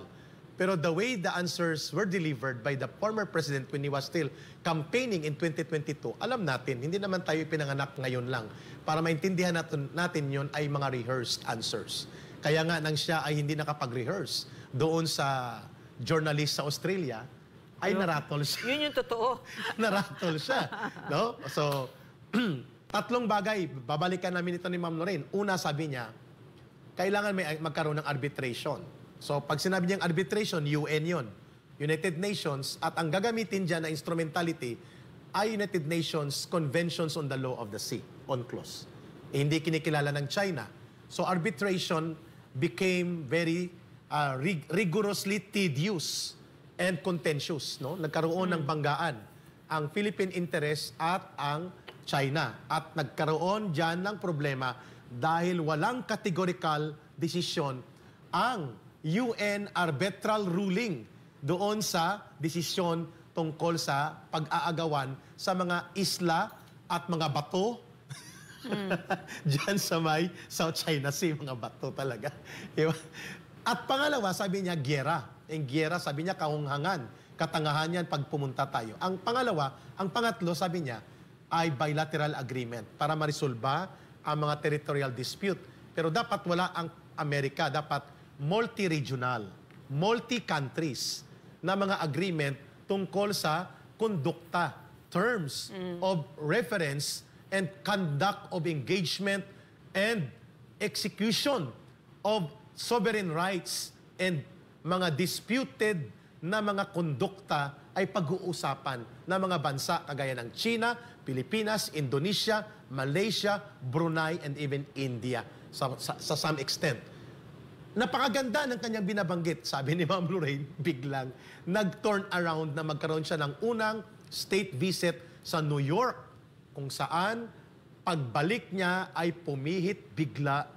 Pero the way the answers were delivered by the former president when he was still campaigning in 2022, alam natin, hindi naman tayo pinanganak ngayon lang. Para maintindihan natin, natin yun ay mga rehearsed answers. Kaya nga nang siya ay hindi nakapag-rehearse doon sa journalist sa Australia, ay naratol siya. Yun yung totoo. naratol siya. No? So, tatlong bagay, babalikan namin ito ni Ma'am Lorraine. Una, sabi niya, kailangan may magkaroon ng arbitration. So, pag sinabi niyang arbitration, UN yun. United Nations, at ang gagamitin dyan na instrumentality ay United Nations Conventions on the Law of the Sea, UNCLOS. Eh, hindi kinikilala ng China. So, arbitration became very uh, rig rigorously tedious and contentious. No? Nagkaroon mm. ng hmm. banggaan ang Philippine interest at ang China. At nagkaroon diyan ng problema dahil walang categorical decision ang UN arbitral ruling doon sa desisyon tungkol sa pag-aagawan sa mga isla at mga bato mm. dyan sa may South China Sea, mga bato talaga. Diba? At pangalawa, sabi niya, gera. Ang gera, sabi niya, kahunghangan. Katangahan yan pag pumunta tayo. Ang pangalawa, ang pangatlo, sabi niya, ay bilateral agreement para marisolba ang mga territorial dispute. Pero dapat wala ang Amerika, dapat multi-regional, multi-countries na mga agreement tungkol sa kondukta, terms mm. of reference and conduct of engagement and execution of sovereign rights, and mga disputed na mga kondukta ay pag-uusapan ng mga bansa kagaya ng China, Pilipinas, Indonesia, Malaysia, Brunei, and even India sa, sa, sa some extent. Napakaganda ng kanyang binabanggit, sabi ni Ma'am Lorraine, biglang nag-turn around na magkaroon siya ng unang state visit sa New York kung saan pagbalik niya ay pumihit bigla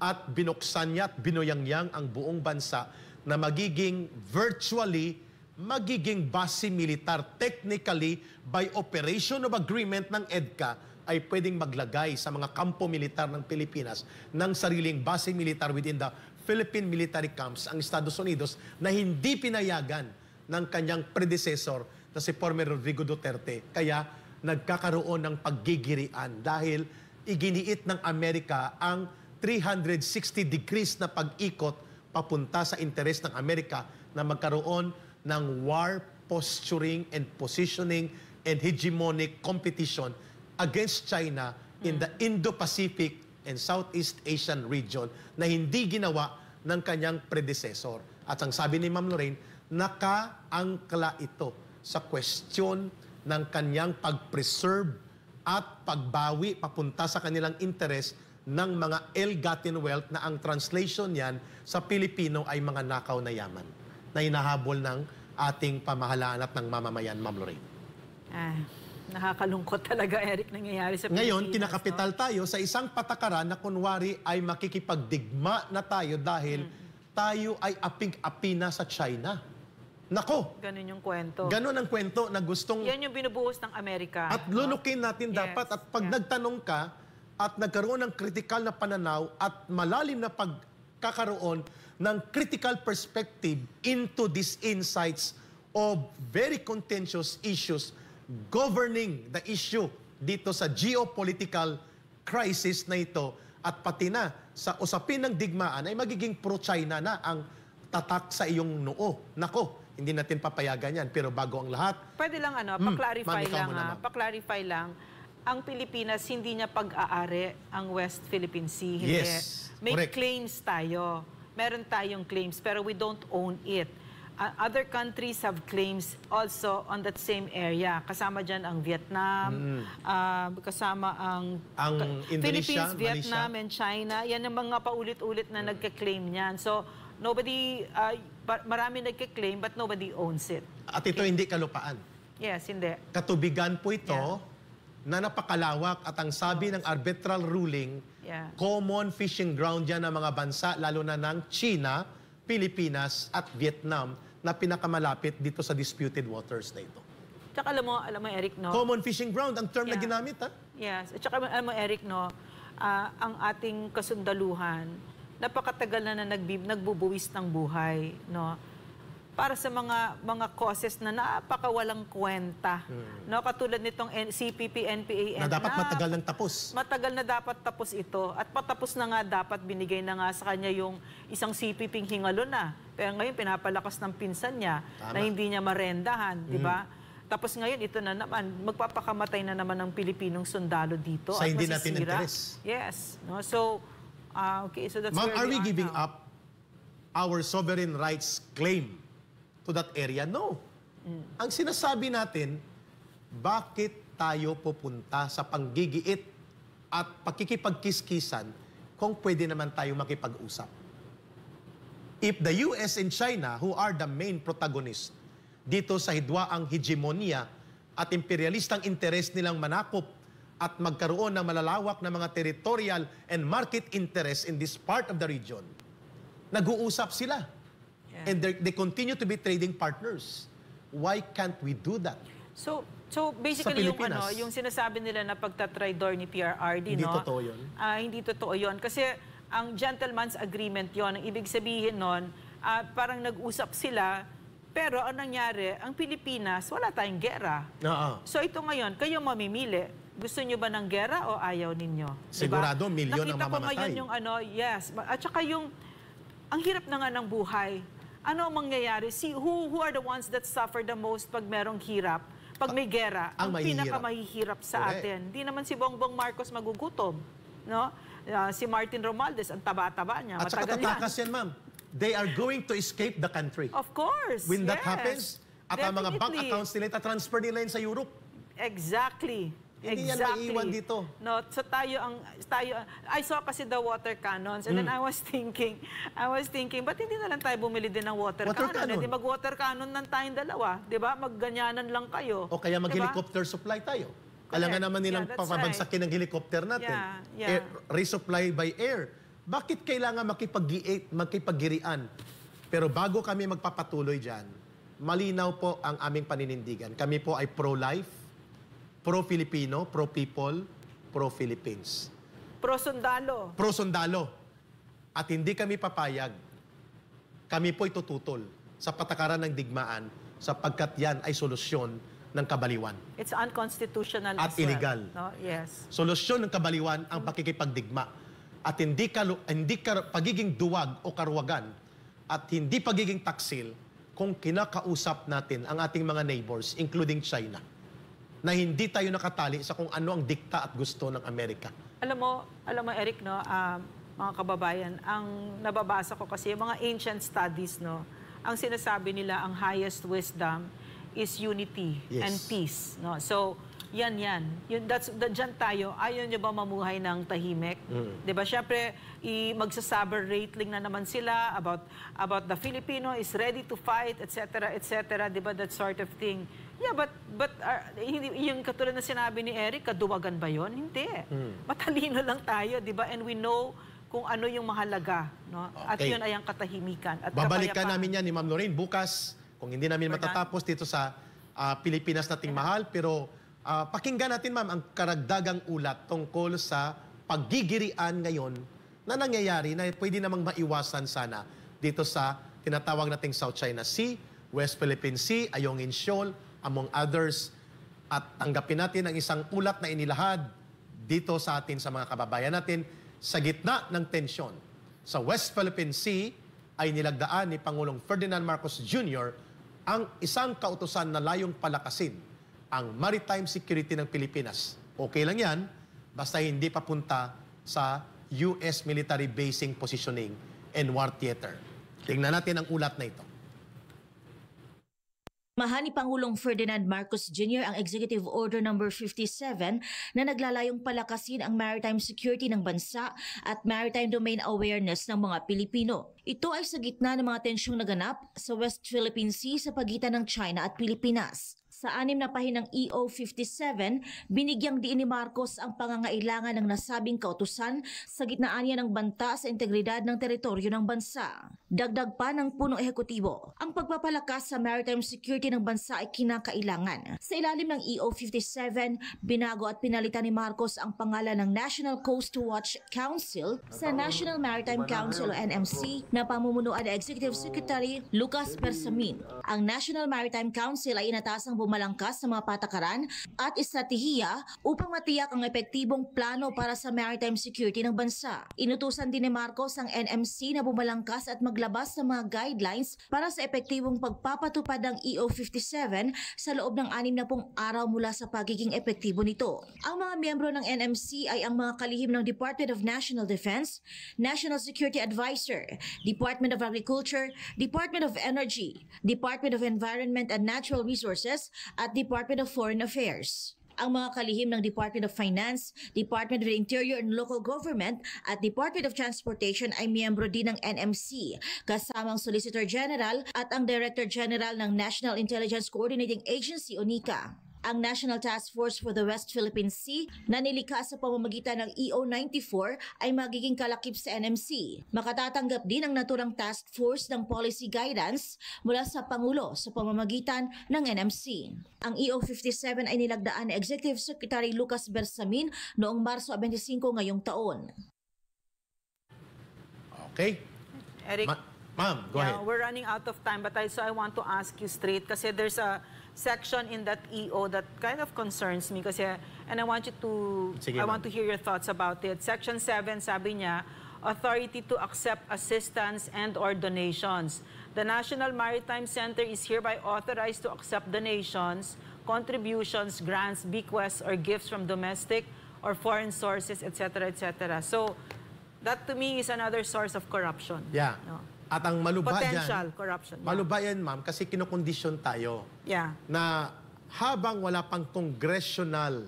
at binuksan niya at binoyangyang ang buong bansa na magiging virtually magiging base militar technically by operation of agreement ng EDCA ay pwedeng maglagay sa mga kampo militar ng Pilipinas ng sariling base militar within the Philippine military camps ang Estados Unidos na hindi pinayagan ng kanyang predecessor na si former Rodrigo Duterte. Kaya nagkakaroon ng paggigirian dahil iginiit ng Amerika ang 360 degrees na pag-ikot papunta sa interes ng Amerika na magkaroon ng war posturing and positioning and hegemonic competition against China in the mm. Indo-Pacific and Southeast Asian region na hindi ginawa ng kanyang predecessor. At ang sabi ni Ma'am Lorraine, nakaangkla ito sa question ng kanyang pag-preserve at pagbawi papunta sa kanilang interest ng mga ill-gotten wealth na ang translation niyan sa Pilipino ay mga nakaw na yaman na inahabol ng ating pamahalaan at ng mamamayan, Ma'am Lorraine. Ah, nakakalungkot talaga, Eric, nangyayari sa Pilipinas. Ngayon, kinakapital no? tayo sa isang patakaran na kunwari ay makikipagdigma na tayo dahil -hmm. tayo ay aping-apina sa China. Nako. Ganun yung kwento. Ganun ang kwento na gustong... Yan yung binubuhos ng Amerika. At lunukin natin no? dapat. Yes. At pag yeah. nagtanong ka, at nagkaroon ng critical na pananaw at malalim na pagkakaroon ng critical perspective into these insights of very contentious issues governing the issue dito sa geopolitical crisis na ito at pati na sa usapin ng digmaan ay magiging pro-China na ang tatak sa iyong noo. Nako, hindi natin papayagan yan. Pero bago ang lahat... Pwede lang ano, hmm, pa-clarify mm, lang. ha, pa-clarify lang ang Pilipinas hindi niya pag-aari ang West Philippine Sea. Hindi. Yes, May correct. claims tayo. Meron tayong claims pero we don't own it. Uh, other countries have claims also on that same area. Kasama dyan ang Vietnam, mm. uh, kasama ang, ang Indonesia, Philippines, Vietnam, and China. Yan ang mga paulit-ulit na mm. nagka-claim niyan. So, nobody, uh, marami nagka-claim but nobody owns it. At ito okay. hindi kalupaan. Yes, hindi. Katubigan po ito. Yeah na napakalawak at ang sabi ng arbitral ruling, yeah. common fishing ground yan ng mga bansa, lalo na ng China, Pilipinas at Vietnam na pinakamalapit dito sa disputed waters na ito. Tsaka alam mo, alam mo Eric, no? Common fishing ground, ang term yeah. na ginamit, ha? Yes. At tsaka alam mo Eric, no? Uh, ang ating kasundaluhan, napakatagal na na nagbib, nagbubuwis ng buhay, no? para sa mga mga causes na napakawalang kwenta. Hmm. No, katulad nitong CPP, NPA, na dapat na, matagal nang tapos. Matagal na dapat tapos ito. At patapos na nga dapat binigay na nga sa kanya yung isang CPP hingalo na. Kaya ngayon pinapalakas ng pinsan niya Tama. na hindi niya marendahan, hmm. di ba? Hmm. Tapos ngayon ito na naman magpapakamatay na naman ng Pilipinong sundalo dito sa at hindi masisira. natin interes. Yes, no. So uh, okay, so that's Ma'am, are we giving now. up our sovereign rights claim to that area? No. Ang sinasabi natin, bakit tayo pupunta sa panggigiit at pakikipagkiskisan kung pwede naman tayo makipag-usap. If the US and China, who are the main protagonist dito sa hidwaang hegemonia at imperialistang interes nilang manakop at magkaroon ng malalawak na mga territorial and market interest in this part of the region, nag-uusap sila And they continue to be trading partners. Why can't we do that? So, so basically yung ano, yung sinasabi nila na pagtatraydor ni PRRD, hindi no? Hindi totoo yun. Uh, hindi totoo yun. Kasi ang gentleman's agreement yon. Ang ibig sabihin nun, uh, parang nag-usap sila, pero ang nangyari, ang Pilipinas, wala tayong gera. Uh -huh. So ito ngayon, kayo mamimili. Gusto niyo ba ng gera o ayaw ninyo? Diba? Sigurado, diba? milyon Nakita ang mamamatay. Nakita ko ngayon yung ano, yes. At saka yung, ang hirap na nga ng buhay ano ang mangyayari? Si, who, who are the ones that suffer the most pag merong hirap? Pag may gera, ah, ang, ang pinakamahihirap sa Correct. atin. Hindi naman si Bongbong Marcos magugutom. No? Uh, si Martin Romualdez, ang taba-taba niya. At saka tatakas yan, ma'am. They are going to escape the country. Of course, When yes. that happens, at Definitely. ang mga bank accounts nila, transfer nila yun sa Europe. Exactly. Hindi exactly. yan maiiwan dito. No, so tayo ang tayo I saw kasi the water cannons and mm. then I was thinking, I was thinking, but hindi na lang tayo bumili din ng water, water cannon? Eh, cannon. Eh, mag-water cannon lang tayong dalawa, 'di ba? Magganyanan lang kayo. O kaya mag-helicopter diba? supply tayo. Kailangan naman nilang yeah, papabagsakin right. ng helicopter natin. Yeah, yeah. Eh, resupply by air. Bakit kailangan makipag eh, makipagirian? Pero bago kami magpapatuloy diyan, malinaw po ang aming paninindigan. Kami po ay pro-life pro-Filipino, pro-people, pro-Philippines. Pro-sundalo. Pro-sundalo. At hindi kami papayag. Kami po'y tututol sa patakaran ng digmaan sapagkat yan ay solusyon ng kabaliwan. It's unconstitutional At as illegal. Well, no? Yes. Solusyon ng kabaliwan ang pakikipagdigma. At hindi, kalu- hindi kar- pagiging duwag o karuwagan at hindi pagiging taksil kung kinakausap natin ang ating mga neighbors, including China na hindi tayo nakatali sa kung ano ang dikta at gusto ng Amerika. Alam mo, alam mo Eric, no, uh, mga kababayan, ang nababasa ko kasi yung mga ancient studies, no, ang sinasabi nila ang highest wisdom is unity yes. and peace, no. So, yan, yan. Yun, that's, that, dyan tayo. Ayaw nyo ba mamuhay ng tahimik? Mm. ba Syempre i magsasaber rating na naman sila about, about the Filipino is ready to fight, etc., etc. ba That sort of thing. Yeah, but, but uh, yung katulad na sinabi ni Eric, kaduwagan ba yon? Hindi. Mm. Matalino lang tayo, di ba? And we know kung ano yung mahalaga. No? Okay. At yun ay ang katahimikan. At Babalikan namin yan ni Ma'am Lorraine bukas, kung hindi namin Bernard. matatapos dito sa uh, Pilipinas nating yeah. mahal. Pero uh, pakinggan natin, Ma'am, ang karagdagang ulat tungkol sa paggigirian ngayon na nangyayari na pwede namang maiwasan sana dito sa tinatawag nating South China Sea, West Philippine Sea, Ayongin Shoal, among others, at tanggapin natin ang isang ulat na inilahad dito sa atin sa mga kababayan natin sa gitna ng tensyon. Sa West Philippine Sea ay nilagdaan ni Pangulong Ferdinand Marcos Jr. ang isang kautosan na layong palakasin ang maritime security ng Pilipinas. Okay lang yan, basta hindi papunta sa US military basing positioning and war theater. Tingnan natin ang ulat na ito. Mahani Pangulong Ferdinand Marcos Jr. ang Executive Order No. 57 na naglalayong palakasin ang maritime security ng bansa at maritime domain awareness ng mga Pilipino. Ito ay sa gitna ng mga tensyong naganap sa West Philippine Sea sa pagitan ng China at Pilipinas. Sa anim na pahinang EO57, binigyang diin ni Marcos ang pangangailangan ng nasabing kautusan sa gitnaan niya ng banta sa integridad ng teritoryo ng bansa. Dagdag pa ng punong ehekutibo, ang pagpapalakas sa maritime security ng bansa ay kinakailangan. Sa ilalim ng EO57, binago at pinalitan ni Marcos ang pangalan ng National Coast Watch Council sa National Maritime Council o NMC na pamumunuan ng Executive Secretary Lucas Bersamin. Ang National Maritime Council ay inatasang bumalangkas sa mga patakaran at estratehiya upang matiyak ang epektibong plano para sa maritime security ng bansa. Inutusan din ni Marcos ang NMC na bumalangkas at maglabas ng mga guidelines para sa epektibong pagpapatupad ng EO57 sa loob ng 60 araw mula sa pagiging epektibo nito. Ang mga miyembro ng NMC ay ang mga kalihim ng Department of National Defense, National Security Advisor, Department of Agriculture, Department of Energy, Department of Environment and Natural Resources, at Department of Foreign Affairs. Ang mga kalihim ng Department of Finance, Department of the Interior and Local Government at Department of Transportation ay miyembro din ng NMC, kasamang Solicitor General at ang Director General ng National Intelligence Coordinating Agency o NICA ang National Task Force for the West Philippine Sea na nilikha sa pamamagitan ng EO94 ay magiging kalakip sa NMC. Makatatanggap din ang naturang task force ng policy guidance mula sa Pangulo sa pamamagitan ng NMC. Ang EO57 ay nilagdaan ni Executive Secretary Lucas Bersamin noong Marso 25 ngayong taon. Okay. Eric, Ma- ma'am, go yeah, ahead. We're running out of time but I, so I want to ask you straight kasi there's a section in that EO that kind of concerns me kasi and I want you to Sige, I want to hear your thoughts about it. Section 7 sabi niya authority to accept assistance and or donations. The National Maritime Center is hereby authorized to accept donations, contributions, grants, bequests or gifts from domestic or foreign sources, etc., etc. So that to me is another source of corruption. Yeah. No? At ang malubha Potential dyan, corruption. Yeah. Malubha yan, ma'am, kasi kinokondisyon tayo Yeah. na habang wala pang congressional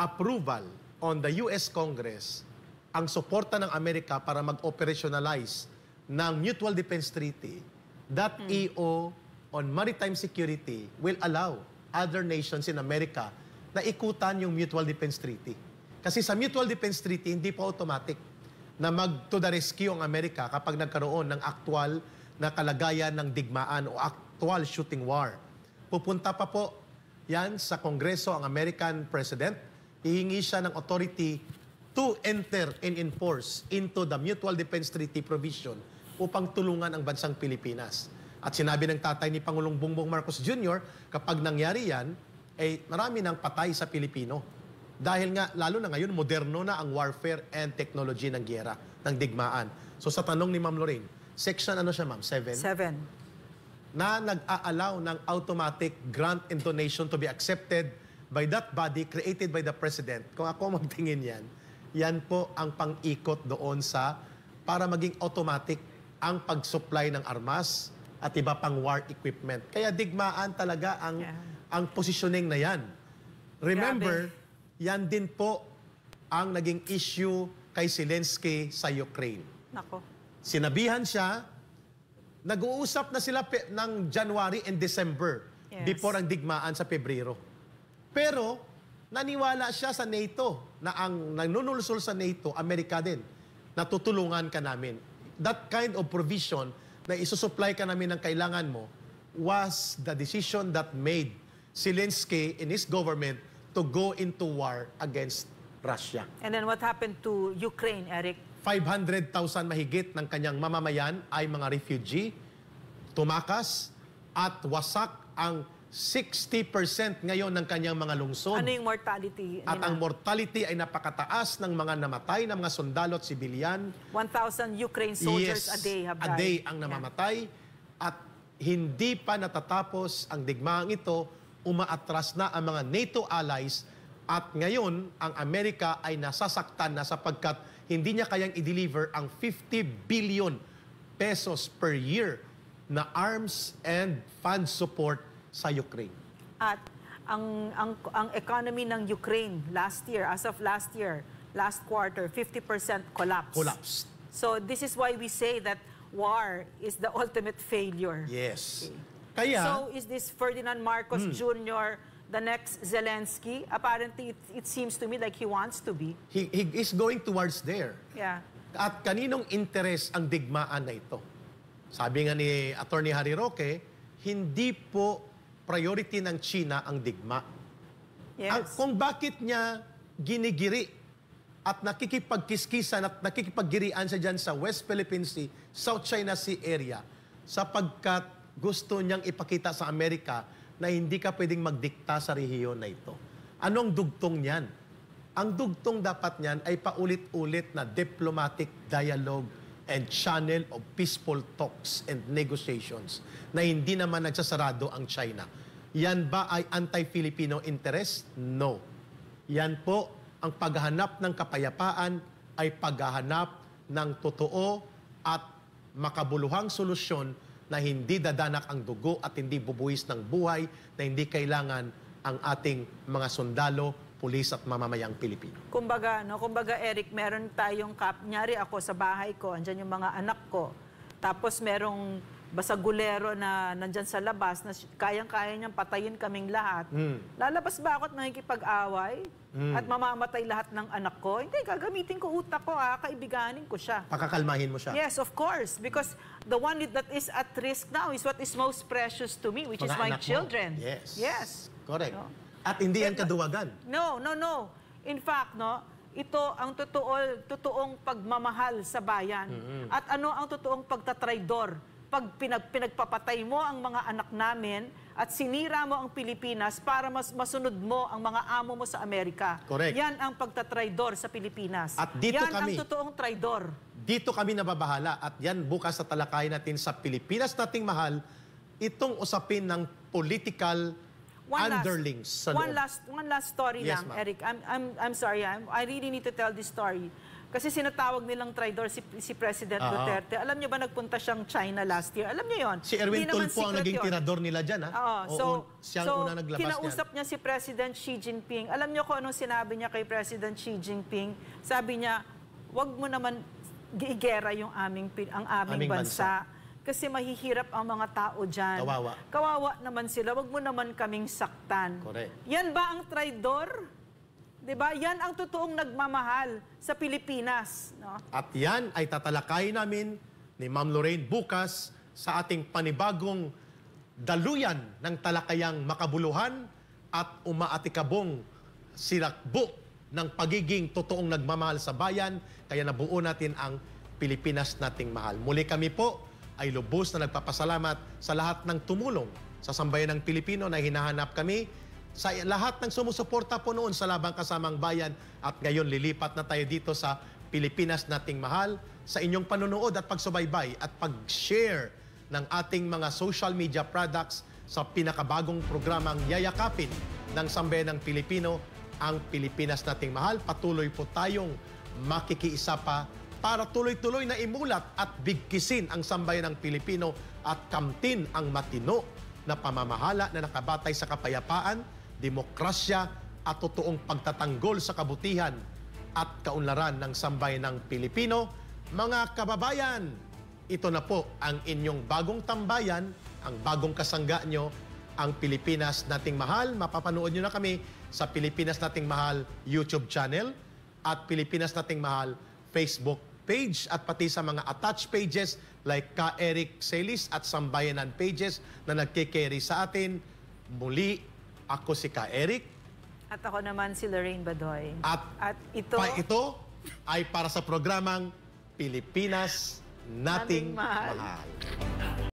approval on the US Congress, ang suporta ng Amerika para mag-operationalize ng Mutual Defense Treaty, that mm. EO on maritime security will allow other nations in America na ikutan yung Mutual Defense Treaty. Kasi sa Mutual Defense Treaty, hindi po automatic na mag to the rescue ang Amerika kapag nagkaroon ng aktwal na kalagayan ng digmaan o aktual shooting war. Pupunta pa po yan sa Kongreso ang American President. Ihingi siya ng authority to enter and enforce into the Mutual Defense Treaty provision upang tulungan ang bansang Pilipinas. At sinabi ng tatay ni Pangulong Bongbong Marcos Jr., kapag nangyari yan, eh marami ng patay sa Pilipino. Dahil nga, lalo na ngayon, moderno na ang warfare and technology ng giyera, ng digmaan. So sa tanong ni Ma'am Lorraine, section ano siya ma'am? Seven? Seven. Na nag allow ng automatic grant and donation to be accepted by that body created by the President. Kung ako magtingin yan, yan po ang pang-ikot doon sa para maging automatic ang pag-supply ng armas at iba pang war equipment. Kaya digmaan talaga ang yeah. ang positioning na yan. Remember, Grabe yan din po ang naging issue kay Zelensky sa Ukraine. Nako. Sinabihan siya, nag-uusap na sila ng January and December yes. before ang digmaan sa Pebrero. Pero, naniwala siya sa NATO na ang nanunulsol sa NATO, Amerika din, natutulungan ka namin. That kind of provision na isusupply ka namin ng kailangan mo was the decision that made Zelensky and his government to go into war against Russia. And then what happened to Ukraine, Eric? 500,000 mahigit ng kanyang mamamayan ay mga refugee, tumakas at wasak ang 60% ngayon ng kanyang mga lungsod. Ano yung mortality? Nila? At ang mortality ay napakataas ng mga namatay ng mga sundalo at sibilyan. 1,000 Ukraine soldiers yes, a day have died. a day ang namamatay. Yeah. At hindi pa natatapos ang digmaang ito umaatras na ang mga NATO allies at ngayon ang Amerika ay nasasaktan na sapagkat hindi niya kayang i-deliver ang 50 billion pesos per year na arms and fund support sa Ukraine. At ang, ang, ang economy ng Ukraine last year, as of last year, last quarter, 50% collapse. Collapse. So this is why we say that war is the ultimate failure. Yes. Okay. Kaya, so is this Ferdinand Marcos hmm. Jr. the next Zelensky? Apparently, it, it seems to me like he wants to be. He, he is going towards there. Yeah. At kaninong interes ang digmaan na ito? Sabi nga ni Attorney Harry Roque, hindi po priority ng China ang digma. Yes. Ang, kung bakit niya ginigiri at nakikipagkiskisan at nakikipaggirian siya dyan sa West Philippine Sea, South China Sea area sapagkat gusto niyang ipakita sa Amerika na hindi ka pwedeng magdikta sa rehiyon na ito. Anong dugtong niyan? Ang dugtong dapat niyan ay paulit-ulit na diplomatic dialogue and channel of peaceful talks and negotiations na hindi naman nagsasarado ang China. Yan ba ay anti-Filipino interest? No. Yan po, ang paghahanap ng kapayapaan ay paghahanap ng totoo at makabuluhang solusyon na hindi dadanak ang dugo at hindi bubuhis ng buhay na hindi kailangan ang ating mga sundalo, pulis at mamamayang Pilipino. Kumbaga, no? Kumbaga, Eric, meron tayong kap. Nyari ako sa bahay ko, andyan yung mga anak ko. Tapos merong basagulero na nandyan sa labas na kayang-kaya niyang patayin kaming lahat. Mm. Lalabas ba ako at makikipag-away? mm. at mamamatay lahat ng anak ko, hindi, gagamitin ko utak ko, ah, kaibiganin ko siya. Pakakalmahin mo siya. Yes, of course. Because the one that is at risk now is what is most precious to me, which Mga is my children. Mo. Yes. Yes. Correct. No? At hindi yan kaduwagan. No, no, no. In fact, no, ito ang totoo, totoong pagmamahal sa bayan. Mm-hmm. At ano ang totoong pagtatraidor? pag pinag, pinagpapatay mo ang mga anak namin at sinira mo ang Pilipinas para mas masunod mo ang mga amo mo sa Amerika. Correct. Yan ang pagtatraidor sa Pilipinas. At dito Yan kami. ang totoong traidor. Dito kami nababahala at yan bukas sa talakay natin sa Pilipinas nating mahal itong usapin ng political one underlings last, sa One last, one last story yes, lang, Eric. I'm, I'm, I'm sorry. I'm, I really need to tell this story. Kasi sinatawag nilang traitor si, si President uh-huh. Duterte. Alam niyo ba nagpunta siyang China last year? Alam niyo yon. Si Erwin Tulfo ang naging tirador nila dyan, ha? Ah, Oo. So, Oo siyang so, una kinausap niyan. niya si President Xi Jinping. Alam niyo ko anong sinabi niya kay President Xi Jinping? Sabi niya, wag mo naman gigera yung aming, ang aming, aming bansa. bansa kasi mahihirap ang mga tao dyan. Kawawa. Kawawa naman sila. Wag mo naman kaming saktan. Correct. Yan ba ang traidor? 'Di ba? Yan ang totoong nagmamahal sa Pilipinas, no? At yan ay tatalakay namin ni Ma'am Lorraine bukas sa ating panibagong daluyan ng talakayang makabuluhan at umaatikabong silakbo ng pagiging totoong nagmamahal sa bayan, kaya nabuo natin ang Pilipinas nating mahal. Muli kami po ay lubos na nagpapasalamat sa lahat ng tumulong sa sambayan ng Pilipino na hinahanap kami sa lahat ng sumusuporta po noon sa Labang Kasamang Bayan at ngayon lilipat na tayo dito sa Pilipinas nating mahal sa inyong panonood at pagsubaybay at pag-share ng ating mga social media products sa pinakabagong programang Yayakapin ng Sambayan ng Pilipino, ang Pilipinas nating mahal. Patuloy po tayong makikiisa pa para tuloy-tuloy na imulat at bigkisin ang sambayan ng Pilipino at kamtin ang matino na pamamahala na nakabatay sa kapayapaan, demokrasya at totoong pagtatanggol sa kabutihan at kaunlaran ng sambay ng Pilipino. Mga kababayan, ito na po ang inyong bagong tambayan, ang bagong kasangga nyo, ang Pilipinas Nating Mahal. Mapapanood nyo na kami sa Pilipinas Nating Mahal YouTube channel at Pilipinas Nating Mahal Facebook page at pati sa mga attached pages like ka Eric Celis at Sambayanan pages na nagkikerry sa atin. Muli, ako si Ka Eric. At ako naman si Lorraine Badoy. At, At ito, pa ito ay para sa programang Pilipinas Nating Mahal. mahal.